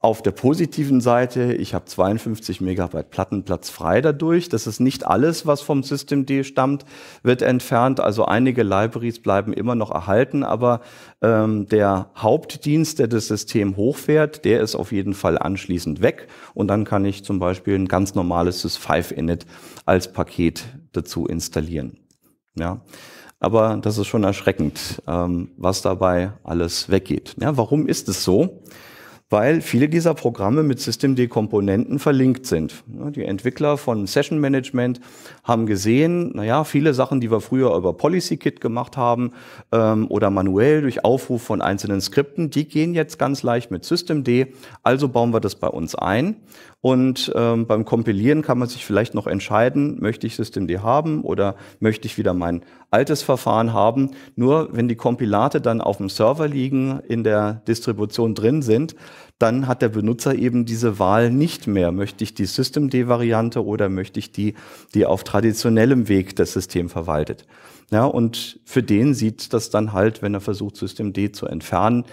Auf der positiven Seite, ich habe 52 Megabyte Plattenplatz frei dadurch. Das ist nicht alles, was vom System D stammt, wird entfernt. Also einige Libraries bleiben immer noch erhalten, aber ähm, der Hauptdienst, der das System hochfährt, der ist auf jeden Fall anschließend weg. Und dann kann ich zum Beispiel ein ganz normales Sys5-Init als Paket dazu installieren. Ja. Aber das ist schon erschreckend, ähm, was dabei alles weggeht. Ja, warum ist es so? weil viele dieser Programme mit Systemd-Komponenten verlinkt sind. Die Entwickler von Session Management haben gesehen, naja, viele Sachen, die wir früher über Policy Kit gemacht haben ähm, oder manuell durch Aufruf von einzelnen Skripten, die gehen jetzt ganz leicht mit Systemd, also bauen wir das bei uns ein. Und ähm, beim Kompilieren kann man sich vielleicht noch entscheiden, möchte ich Systemd haben oder möchte ich wieder mein altes Verfahren haben. Nur wenn die Kompilate dann auf dem Server liegen, in der Distribution drin sind, dann hat der Benutzer eben diese Wahl nicht mehr. Möchte ich die Systemd-Variante oder möchte ich die, die auf traditionellem Weg das System verwaltet? Ja, und für den sieht das dann halt, wenn er versucht, Systemd zu entfernen,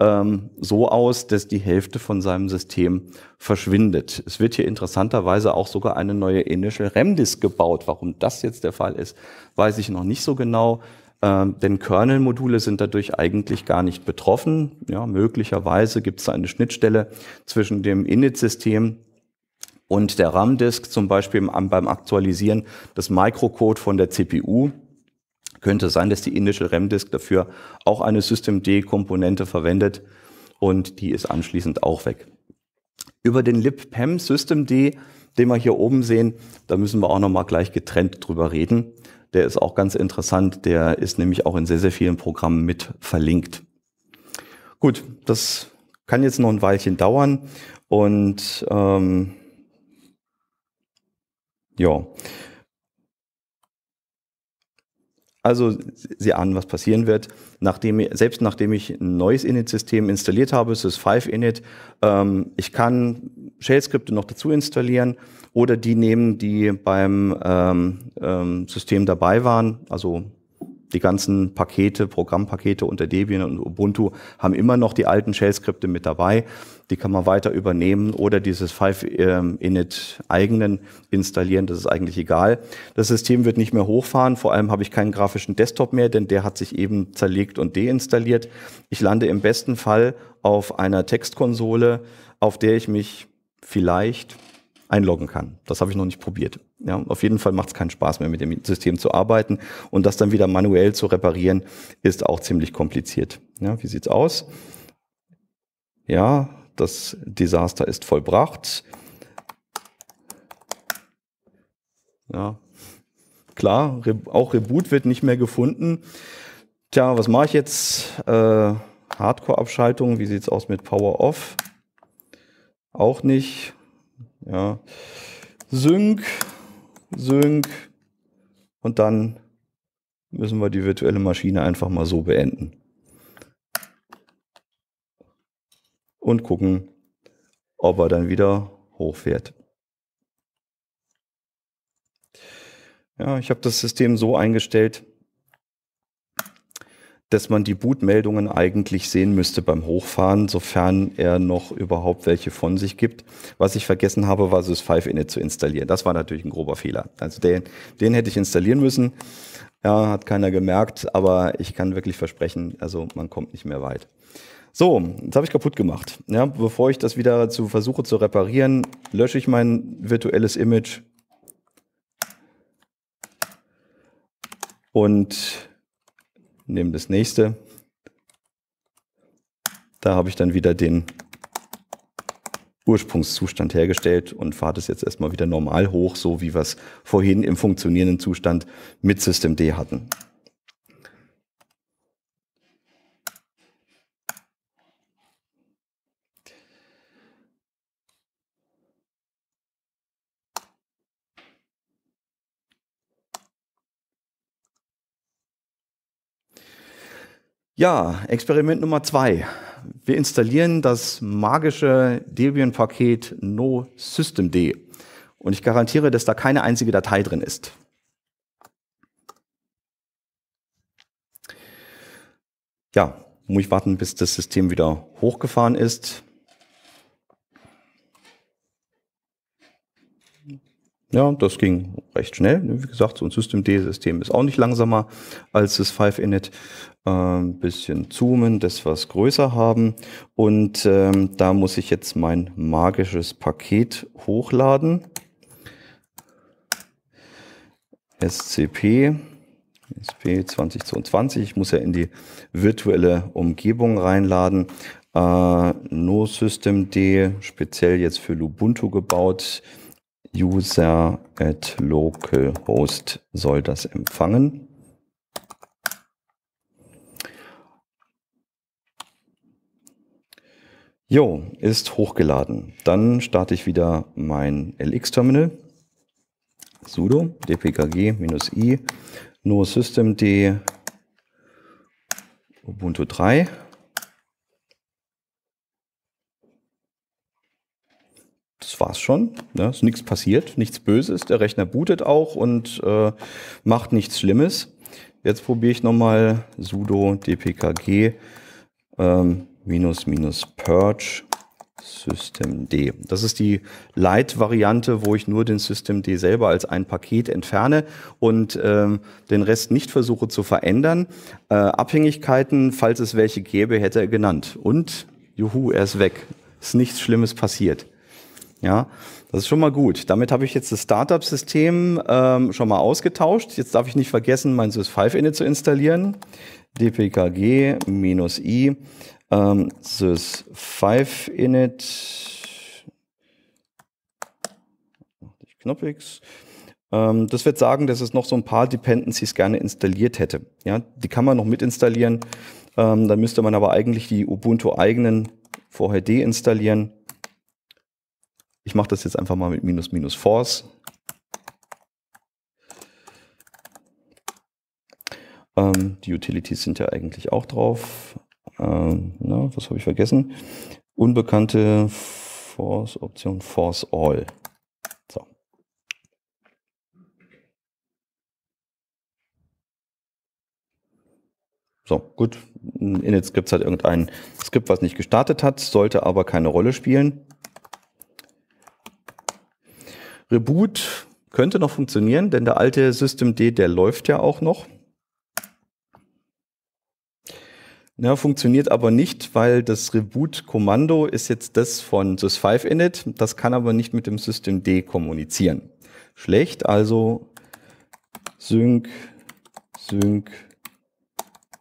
ähm, so aus, dass die Hälfte von seinem System verschwindet. Es wird hier interessanterweise auch sogar eine neue Initial Remdisk gebaut. Warum das jetzt der Fall ist, weiß ich noch nicht so genau. Ähm, denn Kernel-Module sind dadurch eigentlich gar nicht betroffen. Ja, möglicherweise gibt es eine Schnittstelle zwischen dem Init-System und der RAM-Disk, zum Beispiel beim Aktualisieren des Microcode von der CPU. Könnte sein, dass die indische RAM-Disk dafür auch eine Systemd-Komponente verwendet und die ist anschließend auch weg. Über den libpem Systemd, den wir hier oben sehen, da müssen wir auch nochmal gleich getrennt drüber reden. Der ist auch ganz interessant. Der ist nämlich auch in sehr, sehr vielen Programmen mit verlinkt. Gut, das kann jetzt noch ein Weilchen dauern. Und ähm, ja. Also Sie ahnen, was passieren wird. Nachdem, selbst nachdem ich ein neues Init-System installiert habe, es ist 5-Init, ähm, ich kann Shell-Skripte noch dazu installieren oder die nehmen, die beim ähm, ähm, System dabei waren. Also die ganzen Pakete, Programmpakete unter Debian und Ubuntu haben immer noch die alten Shell-Skripte mit dabei. Die kann man weiter übernehmen oder dieses Five-Init ähm, eigenen installieren. Das ist eigentlich egal. Das System wird nicht mehr hochfahren. Vor allem habe ich keinen grafischen Desktop mehr, denn der hat sich eben zerlegt und deinstalliert. Ich lande im besten Fall auf einer Textkonsole, auf der ich mich vielleicht einloggen kann. Das habe ich noch nicht probiert. Ja, auf jeden Fall macht es keinen Spaß mehr, mit dem System zu arbeiten und das dann wieder manuell zu reparieren, ist auch ziemlich kompliziert. Ja, wie es aus? Ja, das Desaster ist vollbracht. Ja, klar, auch Reboot wird nicht mehr gefunden. Tja, was mache ich jetzt? Äh, Hardcore-Abschaltung, wie sieht es aus mit Power Off? Auch nicht. Ja. Sync, Sync und dann müssen wir die virtuelle Maschine einfach mal so beenden. Und gucken, ob er dann wieder hochfährt. Ja, ich habe das System so eingestellt, dass man die Bootmeldungen eigentlich sehen müsste beim Hochfahren, sofern er noch überhaupt welche von sich gibt. Was ich vergessen habe, war sys 5 Init zu installieren. Das war natürlich ein grober Fehler. Also den, den hätte ich installieren müssen. Ja, hat keiner gemerkt, aber ich kann wirklich versprechen, also man kommt nicht mehr weit. So, das habe ich kaputt gemacht. Ja, bevor ich das wieder zu versuche zu reparieren, lösche ich mein virtuelles Image und nehme das nächste. Da habe ich dann wieder den Ursprungszustand hergestellt und fahre das jetzt erstmal wieder normal hoch, so wie wir es vorhin im funktionierenden Zustand mit Systemd hatten. Ja, Experiment Nummer zwei. Wir installieren das magische Debian-Paket no systemd. Und ich garantiere, dass da keine einzige Datei drin ist. Ja, muss ich warten, bis das System wieder hochgefahren ist. Ja, das ging recht schnell. Wie gesagt, so ein System-D-System ist auch nicht langsamer als das 5-Init. Ein bisschen zoomen, das was größer haben. Und ähm, da muss ich jetzt mein magisches Paket hochladen. SCP, SP 2022. Ich muss ja in die virtuelle Umgebung reinladen. Äh, No System D, speziell jetzt für Lubuntu gebaut user at localhost soll das empfangen. Jo, ist hochgeladen. Dann starte ich wieder mein LX-Terminal. sudo dpkg-i no systemd ubuntu 3 das war's schon. Ne? Ist nichts passiert, nichts Böses. Der Rechner bootet auch und äh, macht nichts Schlimmes. Jetzt probiere ich nochmal sudo dpkg ähm, minus minus purge systemd. Das ist die Light-Variante, wo ich nur den systemd selber als ein Paket entferne und ähm, den Rest nicht versuche zu verändern. Äh, Abhängigkeiten, falls es welche gäbe, hätte er genannt. Und juhu, er ist weg. Ist nichts Schlimmes passiert. Ja, das ist schon mal gut. Damit habe ich jetzt das Startup-System ähm, schon mal ausgetauscht. Jetzt darf ich nicht vergessen, mein Sys5-Init zu installieren. dpkg-i ähm, Sys5-Init Knoppix. Ähm, das wird sagen, dass es noch so ein paar Dependencies gerne installiert hätte. Ja, die kann man noch mitinstallieren. Ähm, dann müsste man aber eigentlich die Ubuntu-eigenen vorher deinstallieren. Ich mache das jetzt einfach mal mit minus minus force. Ähm, die Utilities sind ja eigentlich auch drauf. Ähm, na, was habe ich vergessen? Unbekannte force Option force all. So. So, gut. Init-Skript hat irgendein Skript, was nicht gestartet hat, sollte aber keine Rolle spielen. Reboot könnte noch funktionieren, denn der alte System D, der läuft ja auch noch. Ja, funktioniert aber nicht, weil das Reboot-Kommando ist jetzt das von sys5 init. Das kann aber nicht mit dem System D kommunizieren. Schlecht, also sync, sync,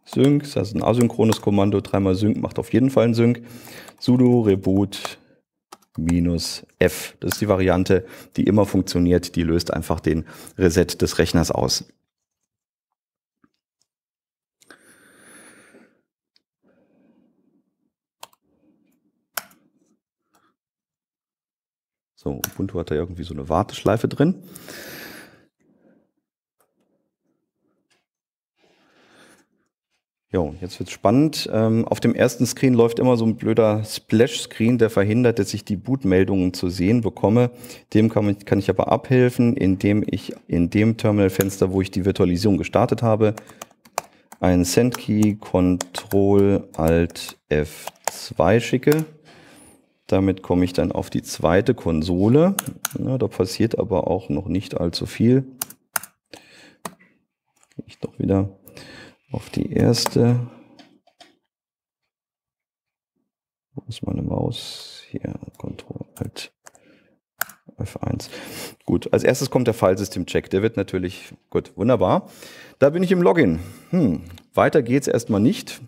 sync. Das ist ein asynchrones Kommando. Dreimal sync macht auf jeden Fall einen sync. sudo reboot minus F. Das ist die Variante, die immer funktioniert. Die löst einfach den Reset des Rechners aus. So, Ubuntu hat da irgendwie so eine Warteschleife drin. Jo, jetzt wird's spannend. Ähm, auf dem ersten Screen läuft immer so ein blöder Splash-Screen, der verhindert, dass ich die Bootmeldungen zu sehen bekomme. Dem kann, man, kann ich aber abhelfen, indem ich in dem Terminalfenster, wo ich die Virtualisierung gestartet habe, einen Send-Key Ctrl Alt F2 schicke. Damit komme ich dann auf die zweite Konsole. Ja, da passiert aber auch noch nicht allzu viel. Gehe ich doch wieder auf die erste. Wo ist meine Maus? Hier, Ctrl Alt F1. Gut, als erstes kommt der Filesystem-Check. Der wird natürlich, gut, wunderbar. Da bin ich im Login. Hm, weiter es erstmal nicht.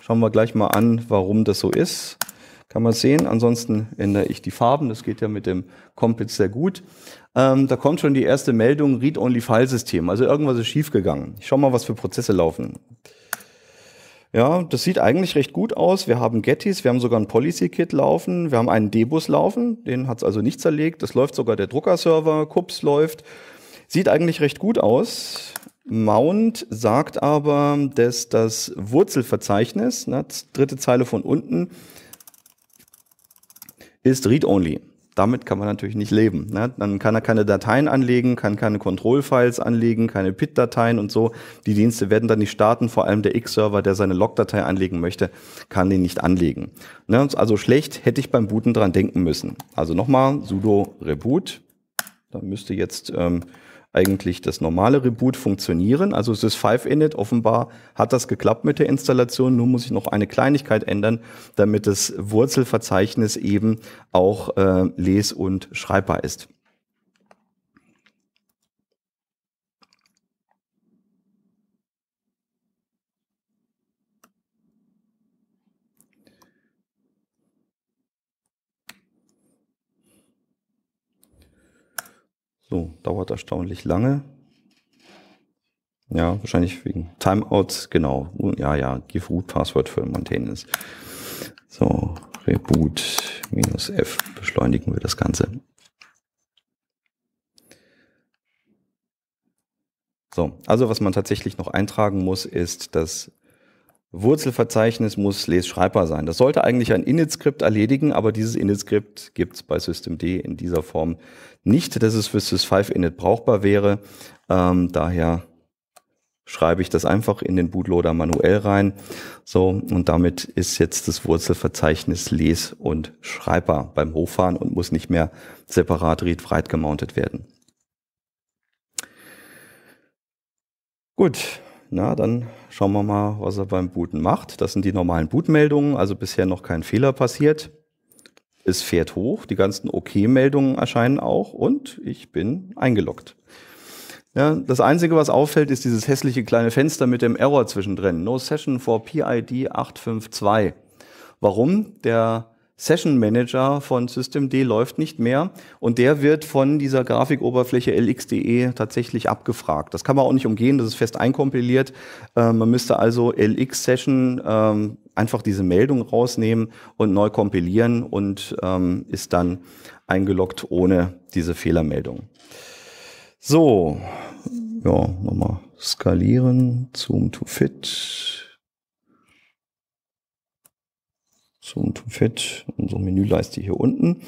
Schauen wir gleich mal an, warum das so ist kann man sehen. Ansonsten ändere ich die Farben. Das geht ja mit dem Compit sehr gut. Ähm, da kommt schon die erste Meldung, Read-Only-File-System. Also irgendwas ist schiefgegangen. Ich schaue mal, was für Prozesse laufen. Ja, das sieht eigentlich recht gut aus. Wir haben Gettys, wir haben sogar ein Policy-Kit laufen, wir haben einen Debus laufen, den hat es also nicht zerlegt. Das läuft sogar der Druckerserver, Kups läuft. Sieht eigentlich recht gut aus. Mount sagt aber, dass das Wurzelverzeichnis, ne, dritte Zeile von unten, ist read-only. Damit kann man natürlich nicht leben. Ne? Dann kann er keine Dateien anlegen, kann keine Control-Files anlegen, keine PID-Dateien und so. Die Dienste werden dann nicht starten. Vor allem der X-Server, der seine Log-Datei anlegen möchte, kann den nicht anlegen. Ne? Also schlecht hätte ich beim Booten dran denken müssen. Also nochmal sudo reboot. Da müsste jetzt ähm, eigentlich das normale Reboot funktionieren. Also es ist 5 init offenbar hat das geklappt mit der Installation, nun muss ich noch eine Kleinigkeit ändern, damit das Wurzelverzeichnis eben auch äh, les- und schreibbar ist. So, dauert erstaunlich lange. Ja, wahrscheinlich wegen Timeouts, genau. Ja, ja, give root password für Maintenance. So, reboot minus F beschleunigen wir das Ganze. So, also was man tatsächlich noch eintragen muss, ist dass Wurzelverzeichnis muss lesschreibbar sein. Das sollte eigentlich ein Init-Skript erledigen, aber dieses Init-Skript gibt es bei Systemd in dieser Form nicht, dass es für Sys5 Init brauchbar wäre. Ähm, daher schreibe ich das einfach in den Bootloader manuell rein. So, und damit ist jetzt das Wurzelverzeichnis les- und schreibbar beim Hochfahren und muss nicht mehr separat read-write gemountet werden. Gut, na dann Schauen wir mal, was er beim Booten macht. Das sind die normalen Bootmeldungen, also bisher noch kein Fehler passiert. Es fährt hoch, die ganzen OK-Meldungen okay erscheinen auch und ich bin eingeloggt. Ja, das Einzige, was auffällt, ist dieses hässliche kleine Fenster mit dem Error zwischendrin. No Session for PID 852. Warum? Der Session Manager von Systemd läuft nicht mehr und der wird von dieser Grafikoberfläche lx.de tatsächlich abgefragt. Das kann man auch nicht umgehen, das ist fest einkompiliert. Ähm, man müsste also lx Session ähm, einfach diese Meldung rausnehmen und neu kompilieren und ähm, ist dann eingeloggt ohne diese Fehlermeldung. So, ja, nochmal skalieren, zoom to fit. zum Fit, unsere Menüleiste hier unten.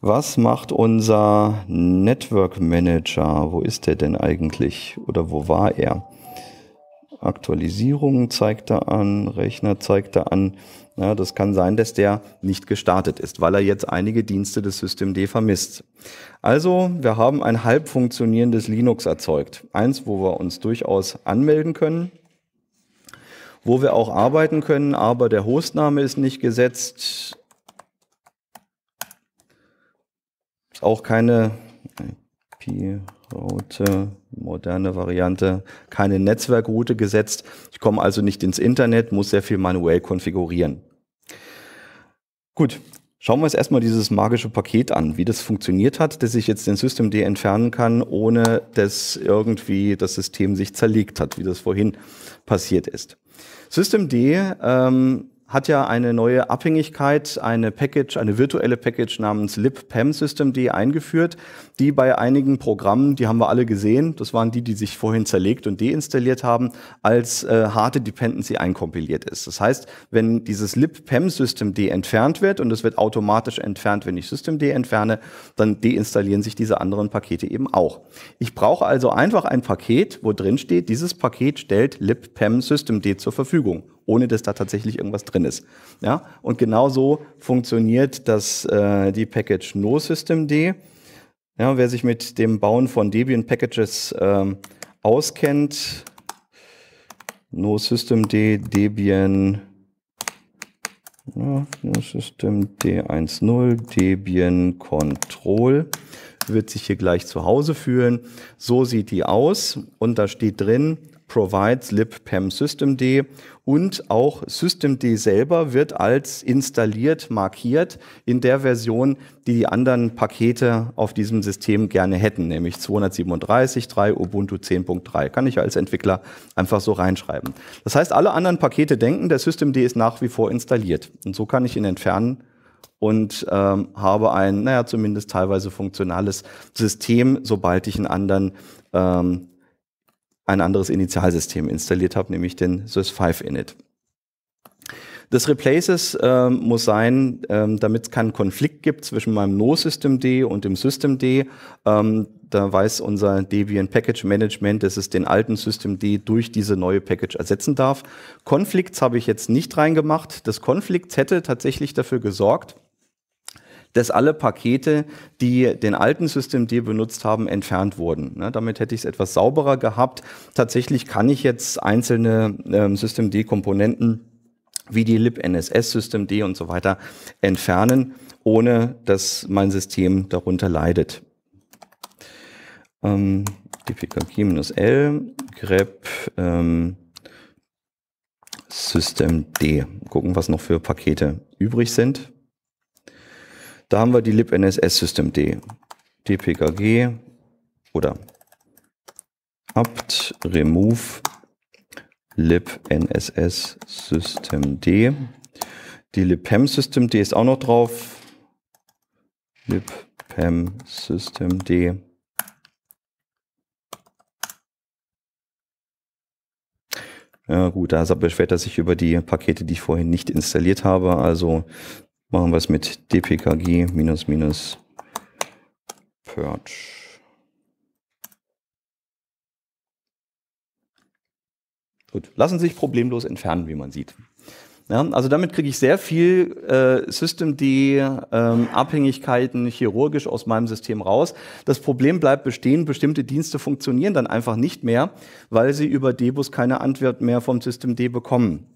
Was macht unser Network Manager? Wo ist der denn eigentlich oder wo war er? Aktualisierungen zeigt er an, Rechner zeigt er an. Ja, das kann sein, dass der nicht gestartet ist, weil er jetzt einige Dienste des System D vermisst. Also, wir haben ein halb funktionierendes Linux erzeugt. Eins, wo wir uns durchaus anmelden können, wo wir auch arbeiten können, aber der Hostname ist nicht gesetzt. Ist auch keine IP-Route, moderne Variante, keine Netzwerkroute gesetzt. Ich komme also nicht ins Internet, muss sehr viel manuell konfigurieren. Gut, Schauen wir uns erstmal dieses magische Paket an, wie das funktioniert hat, dass ich jetzt den Systemd entfernen kann, ohne dass irgendwie das System sich zerlegt hat, wie das vorhin passiert ist. Systemd ähm, hat ja eine neue Abhängigkeit, eine Package, eine virtuelle Package namens libpem systemd eingeführt, die bei einigen Programmen, die haben wir alle gesehen, das waren die, die sich vorhin zerlegt und deinstalliert haben, als äh, harte Dependency einkompiliert ist. Das heißt, wenn dieses libpem-Systemd entfernt wird und es wird automatisch entfernt, wenn ich Systemd entferne, dann deinstallieren sich diese anderen Pakete eben auch. Ich brauche also einfach ein Paket, wo drin steht, dieses Paket stellt libpem-systemd zur Verfügung ohne dass da tatsächlich irgendwas drin ist. Ja? Und genauso funktioniert das, äh, die Package No systemd ja, wer sich mit dem Bauen von Debian Packages ähm, auskennt, no systemd debian ja, no systemd 10 debian control wird sich hier gleich zu Hause fühlen. So sieht die aus und da steht drin, provides libpem systemd und auch systemd selber wird als installiert markiert in der Version, die die anderen Pakete auf diesem System gerne hätten, nämlich 237.3 Ubuntu 10.3. Kann ich als Entwickler einfach so reinschreiben. Das heißt, alle anderen Pakete denken, der systemd ist nach wie vor installiert. Und so kann ich ihn entfernen und ähm, habe ein, naja, zumindest teilweise funktionales System, sobald ich einen anderen ähm, ein anderes Initialsystem installiert habe, nämlich den sys5 init. Das Replaces äh, muss sein, ähm, damit es keinen Konflikt gibt zwischen meinem No-Systemd und dem Systemd. Ähm, da weiß unser Debian Package Management, dass es den alten Systemd durch diese neue Package ersetzen darf. Konflikts habe ich jetzt nicht reingemacht. Das Konflikt hätte tatsächlich dafür gesorgt, dass alle Pakete, die den alten SystemD benutzt haben, entfernt wurden. Ne, damit hätte ich es etwas sauberer gehabt. Tatsächlich kann ich jetzt einzelne ähm, SystemD-Komponenten wie die libnss systemd und so weiter entfernen, ohne dass mein System darunter leidet. Ähm, dpkg-l grep ähm, systemd. Gucken, was noch für Pakete übrig sind. Da haben wir die libnss-systemd, dpkg oder apt remove libnss-systemd. Die libpem-systemd ist auch noch drauf. libpem-systemd. Ja gut, da beschwert er sich über die Pakete, die ich vorhin nicht installiert habe. Also machen wir es mit dpkg minus minus purge. Gut, lassen sich problemlos entfernen, wie man sieht. Ja, also damit kriege ich sehr viel äh, Systemd-Abhängigkeiten ähm, chirurgisch aus meinem System raus. Das Problem bleibt bestehen, bestimmte Dienste funktionieren dann einfach nicht mehr, weil sie über Debus keine Antwort mehr vom Systemd bekommen.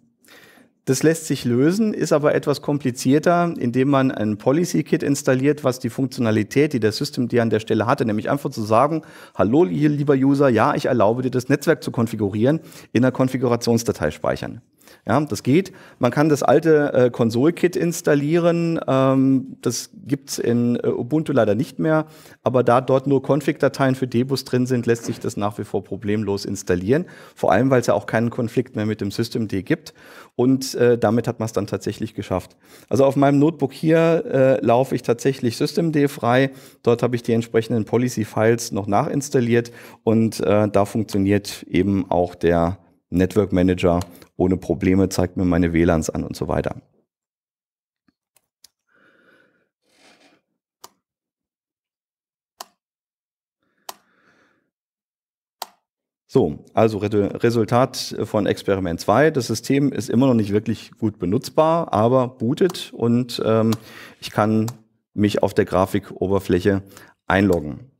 Das lässt sich lösen, ist aber etwas komplizierter, indem man ein Policy Kit installiert, was die Funktionalität, die der System die an der Stelle hatte, nämlich einfach zu sagen, hallo lieber User, ja, ich erlaube dir das Netzwerk zu konfigurieren, in der Konfigurationsdatei speichern. Ja, das geht. Man kann das alte äh, Konsol-Kit installieren. Ähm, das es in äh, Ubuntu leider nicht mehr. Aber da dort nur Config-Dateien für Debus drin sind, lässt sich das nach wie vor problemlos installieren. Vor allem, weil es ja auch keinen Konflikt mehr mit dem Systemd gibt. Und äh, damit hat man es dann tatsächlich geschafft. Also auf meinem Notebook hier äh, laufe ich tatsächlich Systemd frei. Dort habe ich die entsprechenden Policy-Files noch nachinstalliert. Und äh, da funktioniert eben auch der Network Manager ohne Probleme, zeigt mir meine WLANs an und so weiter. So, also Resultat von Experiment 2. Das System ist immer noch nicht wirklich gut benutzbar, aber bootet und ähm, ich kann mich auf der Grafikoberfläche einloggen.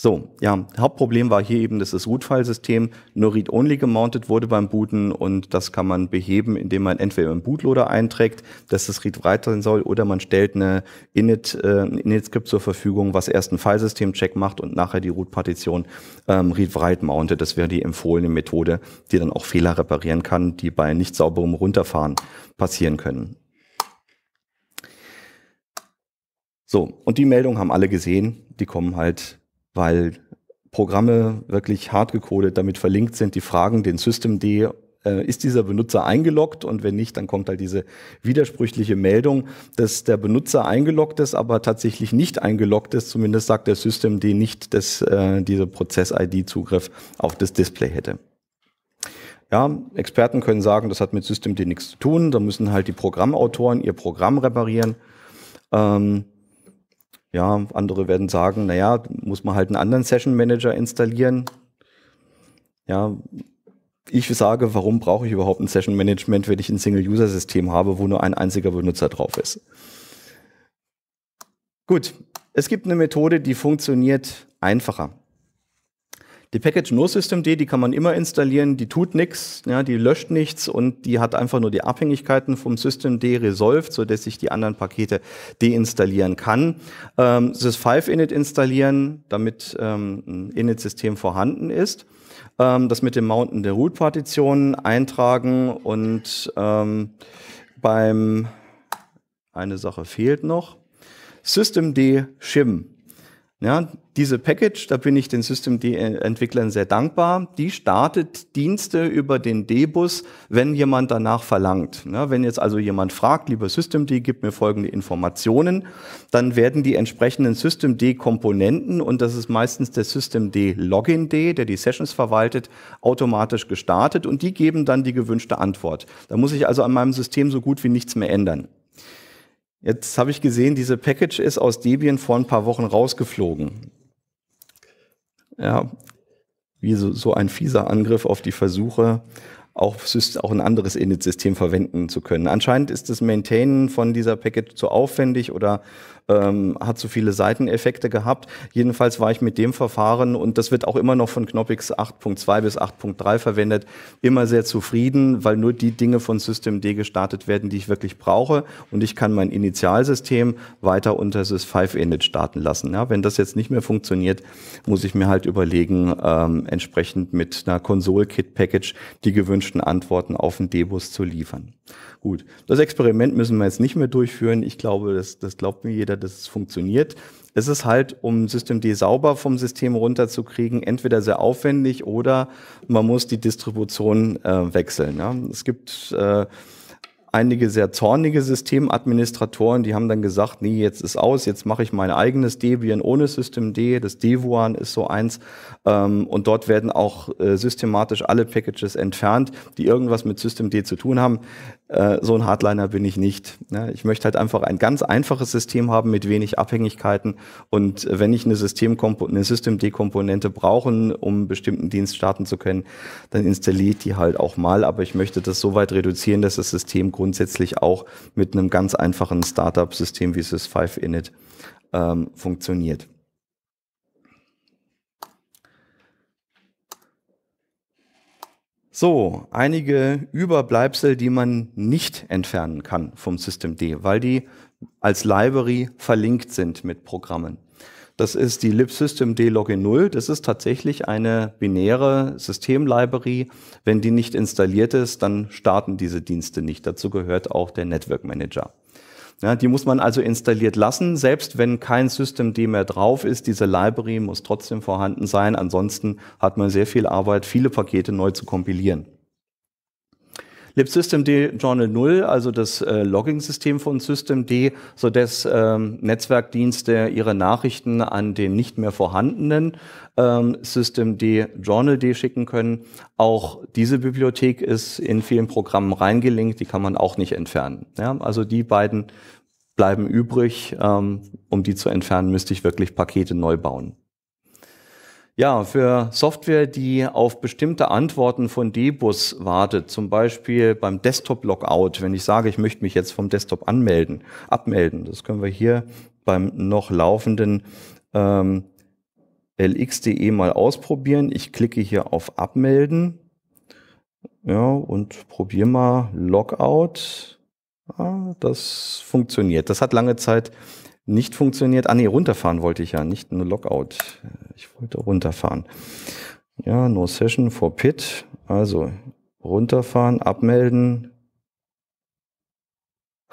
So, ja, Hauptproblem war hier eben, dass das Root-File-System nur Read-Only gemountet wurde beim Booten und das kann man beheben, indem man entweder im Bootloader einträgt, dass das Read-Write sein soll oder man stellt eine Init, äh, ein Init-Skript zur Verfügung, was erst ein file system check macht und nachher die Root-Partition ähm, Read-Write mountet. Das wäre die empfohlene Methode, die dann auch Fehler reparieren kann, die bei nicht sauberem Runterfahren passieren können. So, und die Meldung haben alle gesehen, die kommen halt weil Programme wirklich hart gecodet damit verlinkt sind, die fragen den Systemd, äh, ist dieser Benutzer eingeloggt? Und wenn nicht, dann kommt halt diese widersprüchliche Meldung, dass der Benutzer eingeloggt ist, aber tatsächlich nicht eingeloggt ist. Zumindest sagt der Systemd nicht, dass äh, diese Prozess-ID Zugriff auf das Display hätte. Ja, Experten können sagen, das hat mit Systemd nichts zu tun. Da müssen halt die Programmautoren ihr Programm reparieren. Ähm, ja, andere werden sagen, naja, muss man halt einen anderen Session Manager installieren. Ja, ich sage, warum brauche ich überhaupt ein Session Management, wenn ich ein Single-User-System habe, wo nur ein einziger Benutzer drauf ist? Gut, es gibt eine Methode, die funktioniert einfacher. Die Package No Systemd, die kann man immer installieren, die tut nichts, ja, die löscht nichts und die hat einfach nur die Abhängigkeiten vom Systemd resolved, sodass ich die anderen Pakete deinstallieren kann. Ähm, Sys5 init installieren, damit ähm, ein Init-System vorhanden ist. Ähm, das mit dem Mounten der Root-Partitionen eintragen und ähm, beim eine Sache fehlt noch. Systemd shim ja, diese Package, da bin ich den Systemd-Entwicklern sehr dankbar, die startet Dienste über den D-Bus, wenn jemand danach verlangt. Ja, wenn jetzt also jemand fragt, lieber Systemd, gib mir folgende Informationen, dann werden die entsprechenden Systemd-Komponenten, und das ist meistens der Systemd-Login-D, der die Sessions verwaltet, automatisch gestartet und die geben dann die gewünschte Antwort. Da muss ich also an meinem System so gut wie nichts mehr ändern. Jetzt habe ich gesehen, diese Package ist aus Debian vor ein paar Wochen rausgeflogen. Ja, wie so, so ein fieser Angriff auf die Versuche, auch, auch ein anderes Init-System verwenden zu können. Anscheinend ist das Maintainen von dieser Package zu aufwendig oder ähm, hat zu viele Seiteneffekte gehabt. Jedenfalls war ich mit dem Verfahren, und das wird auch immer noch von Knoppix 8.2 bis 8.3 verwendet, immer sehr zufrieden, weil nur die Dinge von Systemd gestartet werden, die ich wirklich brauche. Und ich kann mein Initialsystem weiter unter Sys5-Init starten lassen. Ja, wenn das jetzt nicht mehr funktioniert, muss ich mir halt überlegen, ähm, entsprechend mit einer Console-Kit-Package die gewünschten Antworten auf den Debus zu liefern. Gut, das Experiment müssen wir jetzt nicht mehr durchführen. Ich glaube, das, das glaubt mir jeder, dass es funktioniert. Es ist halt, um System D sauber vom System runterzukriegen, entweder sehr aufwendig oder man muss die Distribution äh, wechseln. Ja. Es gibt äh, einige sehr zornige Systemadministratoren, die haben dann gesagt, nee, jetzt ist aus, jetzt mache ich mein eigenes Debian ohne System D, das Devuan ist so eins ähm, und dort werden auch äh, systematisch alle Packages entfernt, die irgendwas mit System D zu tun haben äh, so ein Hardliner bin ich nicht. Ne? Ich möchte halt einfach ein ganz einfaches System haben mit wenig Abhängigkeiten. Und wenn ich eine Systemkomponente, eine System-D-Komponente brauche, um bestimmten Dienst starten zu können, dann installiere ich die halt auch mal. Aber ich möchte das so weit reduzieren, dass das System grundsätzlich auch mit einem ganz einfachen Startup-System, wie es 5 Init, ähm, funktioniert. So, einige Überbleibsel, die man nicht entfernen kann vom System D, weil die als Library verlinkt sind mit Programmen. Das ist die libsystemd login 0. Das ist tatsächlich eine binäre Systemlibrary. Wenn die nicht installiert ist, dann starten diese Dienste nicht. Dazu gehört auch der Network Manager. Ja, die muss man also installiert lassen, selbst wenn kein System D mehr drauf ist. Diese Library muss trotzdem vorhanden sein. Ansonsten hat man sehr viel Arbeit, viele Pakete neu zu kompilieren libsystemd Journal 0, also das äh, Logging-System von systemd, sodass ähm, Netzwerkdienste ihre Nachrichten an den nicht mehr vorhandenen ähm, systemd Journal D schicken können. Auch diese Bibliothek ist in vielen Programmen reingelinkt, die kann man auch nicht entfernen. Ja? Also die beiden bleiben übrig. Ähm, um die zu entfernen, müsste ich wirklich Pakete neu bauen. Ja, für Software, die auf bestimmte Antworten von Debus wartet, zum Beispiel beim Desktop-Logout, wenn ich sage, ich möchte mich jetzt vom Desktop anmelden, abmelden, das können wir hier beim noch laufenden ähm, lx.de mal ausprobieren. Ich klicke hier auf Abmelden ja, und probiere mal Logout. Ja, ah, das funktioniert. Das hat lange Zeit nicht funktioniert. Ah nee, runterfahren wollte ich ja, nicht nur Lockout. Ich wollte runterfahren. Ja, no session for pit. Also runterfahren, abmelden.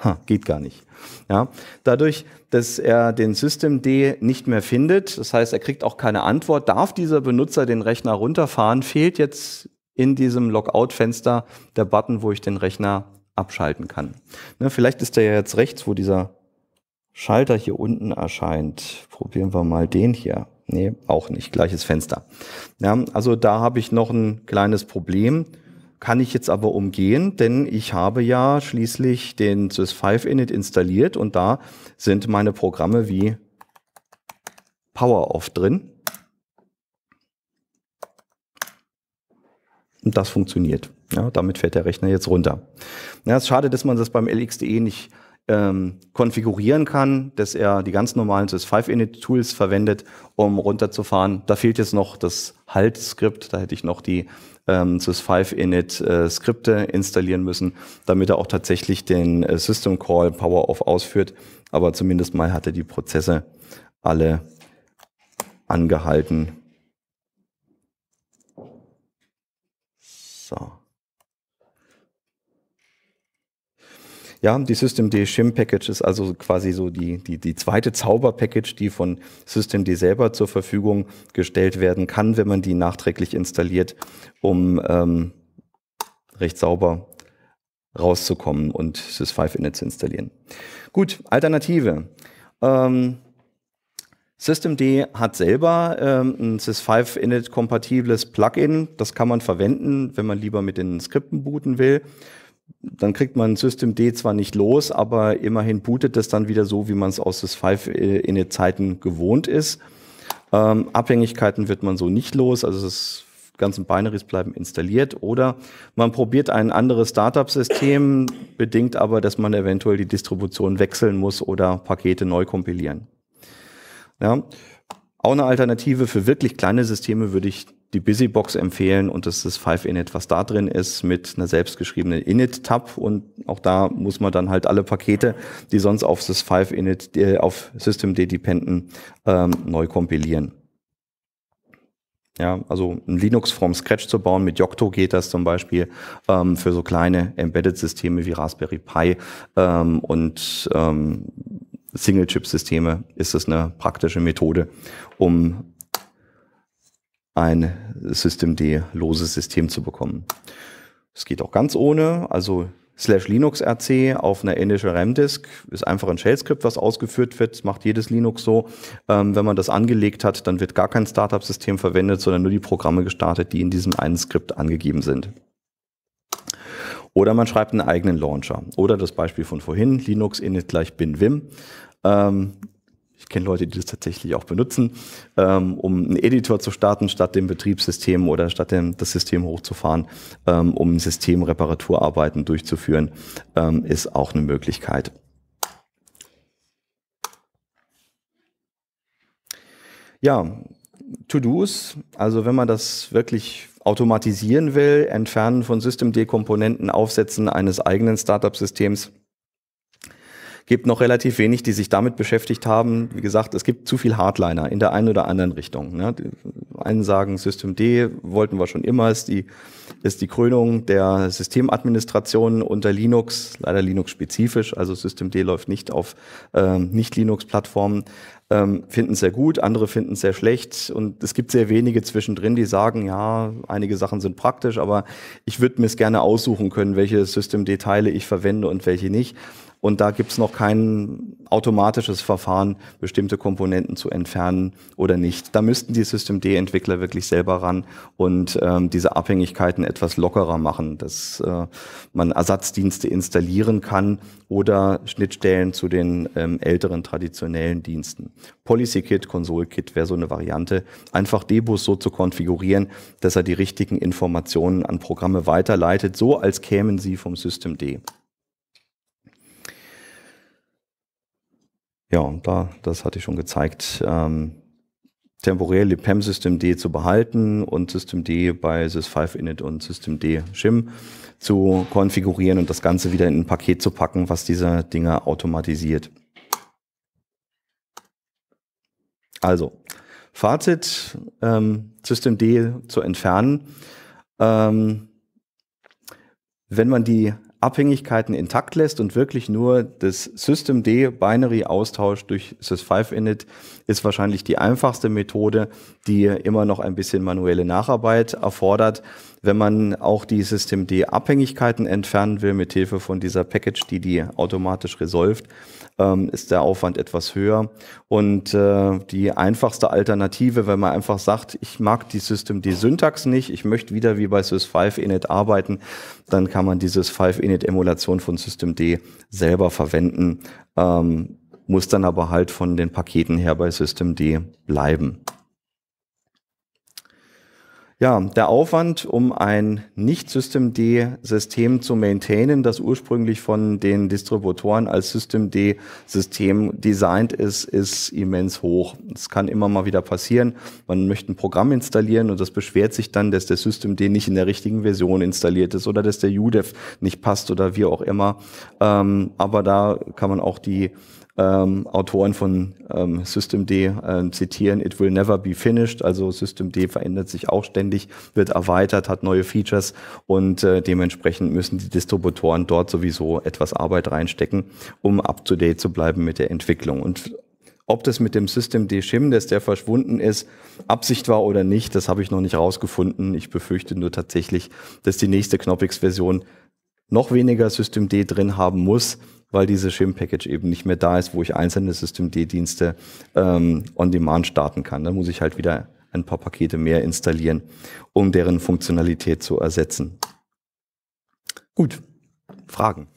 Ha, geht gar nicht. Ja, dadurch, dass er den System D nicht mehr findet, das heißt, er kriegt auch keine Antwort, darf dieser Benutzer den Rechner runterfahren, fehlt jetzt in diesem Logout-Fenster der Button, wo ich den Rechner abschalten kann. Ne, vielleicht ist der ja jetzt rechts, wo dieser Schalter hier unten erscheint. Probieren wir mal den hier. Nee, auch nicht. Gleiches Fenster. Ja, also da habe ich noch ein kleines Problem. Kann ich jetzt aber umgehen, denn ich habe ja schließlich den Sys5 Init installiert und da sind meine Programme wie PowerOff drin. Und das funktioniert. Ja, damit fährt der Rechner jetzt runter. Ja, es ist schade, dass man das beim LXDE nicht ähm, konfigurieren kann, dass er die ganz normalen sys 5 init tools verwendet, um runterzufahren. Da fehlt jetzt noch das Halt-Skript, da hätte ich noch die ähm, CS5-Init-Skripte äh, installieren müssen, damit er auch tatsächlich den äh, System Call Power-Off ausführt. Aber zumindest mal hat er die Prozesse alle angehalten. So. Ja, die Systemd Shim Package ist also quasi so die, die, die zweite Zauber-Package, die von Systemd selber zur Verfügung gestellt werden kann, wenn man die nachträglich installiert, um ähm, recht sauber rauszukommen und Sys5 Init zu installieren. Gut, Alternative. Ähm, Systemd hat selber ähm, ein Sys5 Init kompatibles Plugin. Das kann man verwenden, wenn man lieber mit den Skripten booten will dann kriegt man System D zwar nicht los, aber immerhin bootet das dann wieder so, wie man es aus Sys5 äh, in den Zeiten gewohnt ist. Ähm, Abhängigkeiten wird man so nicht los, also das ganzen Binaries bleiben installiert oder man probiert ein anderes Startup-System, bedingt aber, dass man eventuell die Distribution wechseln muss oder Pakete neu kompilieren. Ja. Auch eine Alternative für wirklich kleine Systeme würde ich die Busybox empfehlen und das ist 5init, was da drin ist, mit einer selbstgeschriebenen init-Tab und auch da muss man dann halt alle Pakete, die sonst auf das 5init, äh, auf systemd dependen, ähm, neu kompilieren. Ja, also ein Linux from Scratch zu bauen, mit Yocto geht das zum Beispiel ähm, für so kleine Embedded-Systeme wie Raspberry Pi ähm, und ähm, Single-Chip-Systeme ist das eine praktische Methode, um ein System D loses System zu bekommen. Es geht auch ganz ohne, also slash Linux RC auf einer Initial RAM Disk ist einfach ein Shell Skript, was ausgeführt wird. Das macht jedes Linux so. Ähm, wenn man das angelegt hat, dann wird gar kein Startup System verwendet, sondern nur die Programme gestartet, die in diesem einen Skript angegeben sind. Oder man schreibt einen eigenen Launcher. Oder das Beispiel von vorhin, Linux init gleich bin Vim. Ähm, ich kenne Leute, die das tatsächlich auch benutzen, ähm, um einen Editor zu starten, statt dem Betriebssystem oder statt dem, das System hochzufahren, ähm, um Systemreparaturarbeiten durchzuführen, ähm, ist auch eine Möglichkeit. Ja, To-Dos, also wenn man das wirklich automatisieren will, entfernen von Systemd-Komponenten, Aufsetzen eines eigenen Startup-Systems, gibt noch relativ wenig, die sich damit beschäftigt haben. Wie gesagt, es gibt zu viel Hardliner in der einen oder anderen Richtung. Ne? Die einen sagen, System D wollten wir schon immer, ist die, ist die Krönung der Systemadministration unter Linux, leider Linux-spezifisch, also System D läuft nicht auf ähm, Nicht-Linux-Plattformen ähm, finden es sehr gut, andere finden es sehr schlecht und es gibt sehr wenige zwischendrin, die sagen, ja, einige Sachen sind praktisch, aber ich würde mir es gerne aussuchen können, welche System-D-Teile ich verwende und welche nicht. Und da gibt es noch kein automatisches Verfahren, bestimmte Komponenten zu entfernen oder nicht. Da müssten die systemd entwickler wirklich selber ran und ähm, diese Abhängigkeiten etwas lockerer machen, dass äh, man Ersatzdienste installieren kann oder Schnittstellen zu den ähm, älteren traditionellen Diensten. PolicyKit, Kit, wäre so eine Variante. Einfach Debus so zu konfigurieren, dass er die richtigen Informationen an Programme weiterleitet, so als kämen sie vom Systemd. Ja, und da, das hatte ich schon gezeigt, ähm, temporär LIPEM System D zu behalten und System D bei Sys5 Init und System D Shim zu konfigurieren und das Ganze wieder in ein Paket zu packen, was diese Dinge automatisiert. Also, Fazit, ähm, System D zu entfernen. Ähm, wenn man die Abhängigkeiten intakt lässt und wirklich nur das Systemd Binary Austausch durch Sys5 Init, ist wahrscheinlich die einfachste Methode, die immer noch ein bisschen manuelle Nacharbeit erfordert wenn man auch die Systemd-Abhängigkeiten entfernen will mit Hilfe von dieser Package, die die automatisch resolved, ähm, ist der Aufwand etwas höher. Und äh, die einfachste Alternative, wenn man einfach sagt, ich mag die Systemd-Syntax nicht, ich möchte wieder wie bei Sys5 init arbeiten, dann kann man die Sys5 init-Emulation von Systemd selber verwenden. Ähm, muss dann aber halt von den Paketen her bei Systemd bleiben. Ja, der Aufwand, um ein nicht system d system zu maintainen, das ursprünglich von den Distributoren als system d system designt ist, ist immens hoch. Es kann immer mal wieder passieren. Man möchte ein Programm installieren und das beschwert sich dann, dass der System-D nicht in der richtigen Version installiert ist oder dass der UDEF nicht passt oder wie auch immer. Ähm, aber da kann man auch die ähm, Autoren von ähm, Systemd äh, zitieren, it will never be finished. Also Systemd verändert sich auch ständig, wird erweitert, hat neue Features und äh, dementsprechend müssen die Distributoren dort sowieso etwas Arbeit reinstecken, um up-to-date zu bleiben mit der Entwicklung. Und ob das mit dem System D Shim, dass der verschwunden ist, Absicht war oder nicht, das habe ich noch nicht rausgefunden. Ich befürchte nur tatsächlich, dass die nächste Knoppix-Version noch weniger System D drin haben muss, weil diese shim package eben nicht mehr da ist, wo ich einzelne Systemd-Dienste ähm, on-demand starten kann. Da muss ich halt wieder ein paar Pakete mehr installieren, um deren Funktionalität zu ersetzen. Gut, Fragen.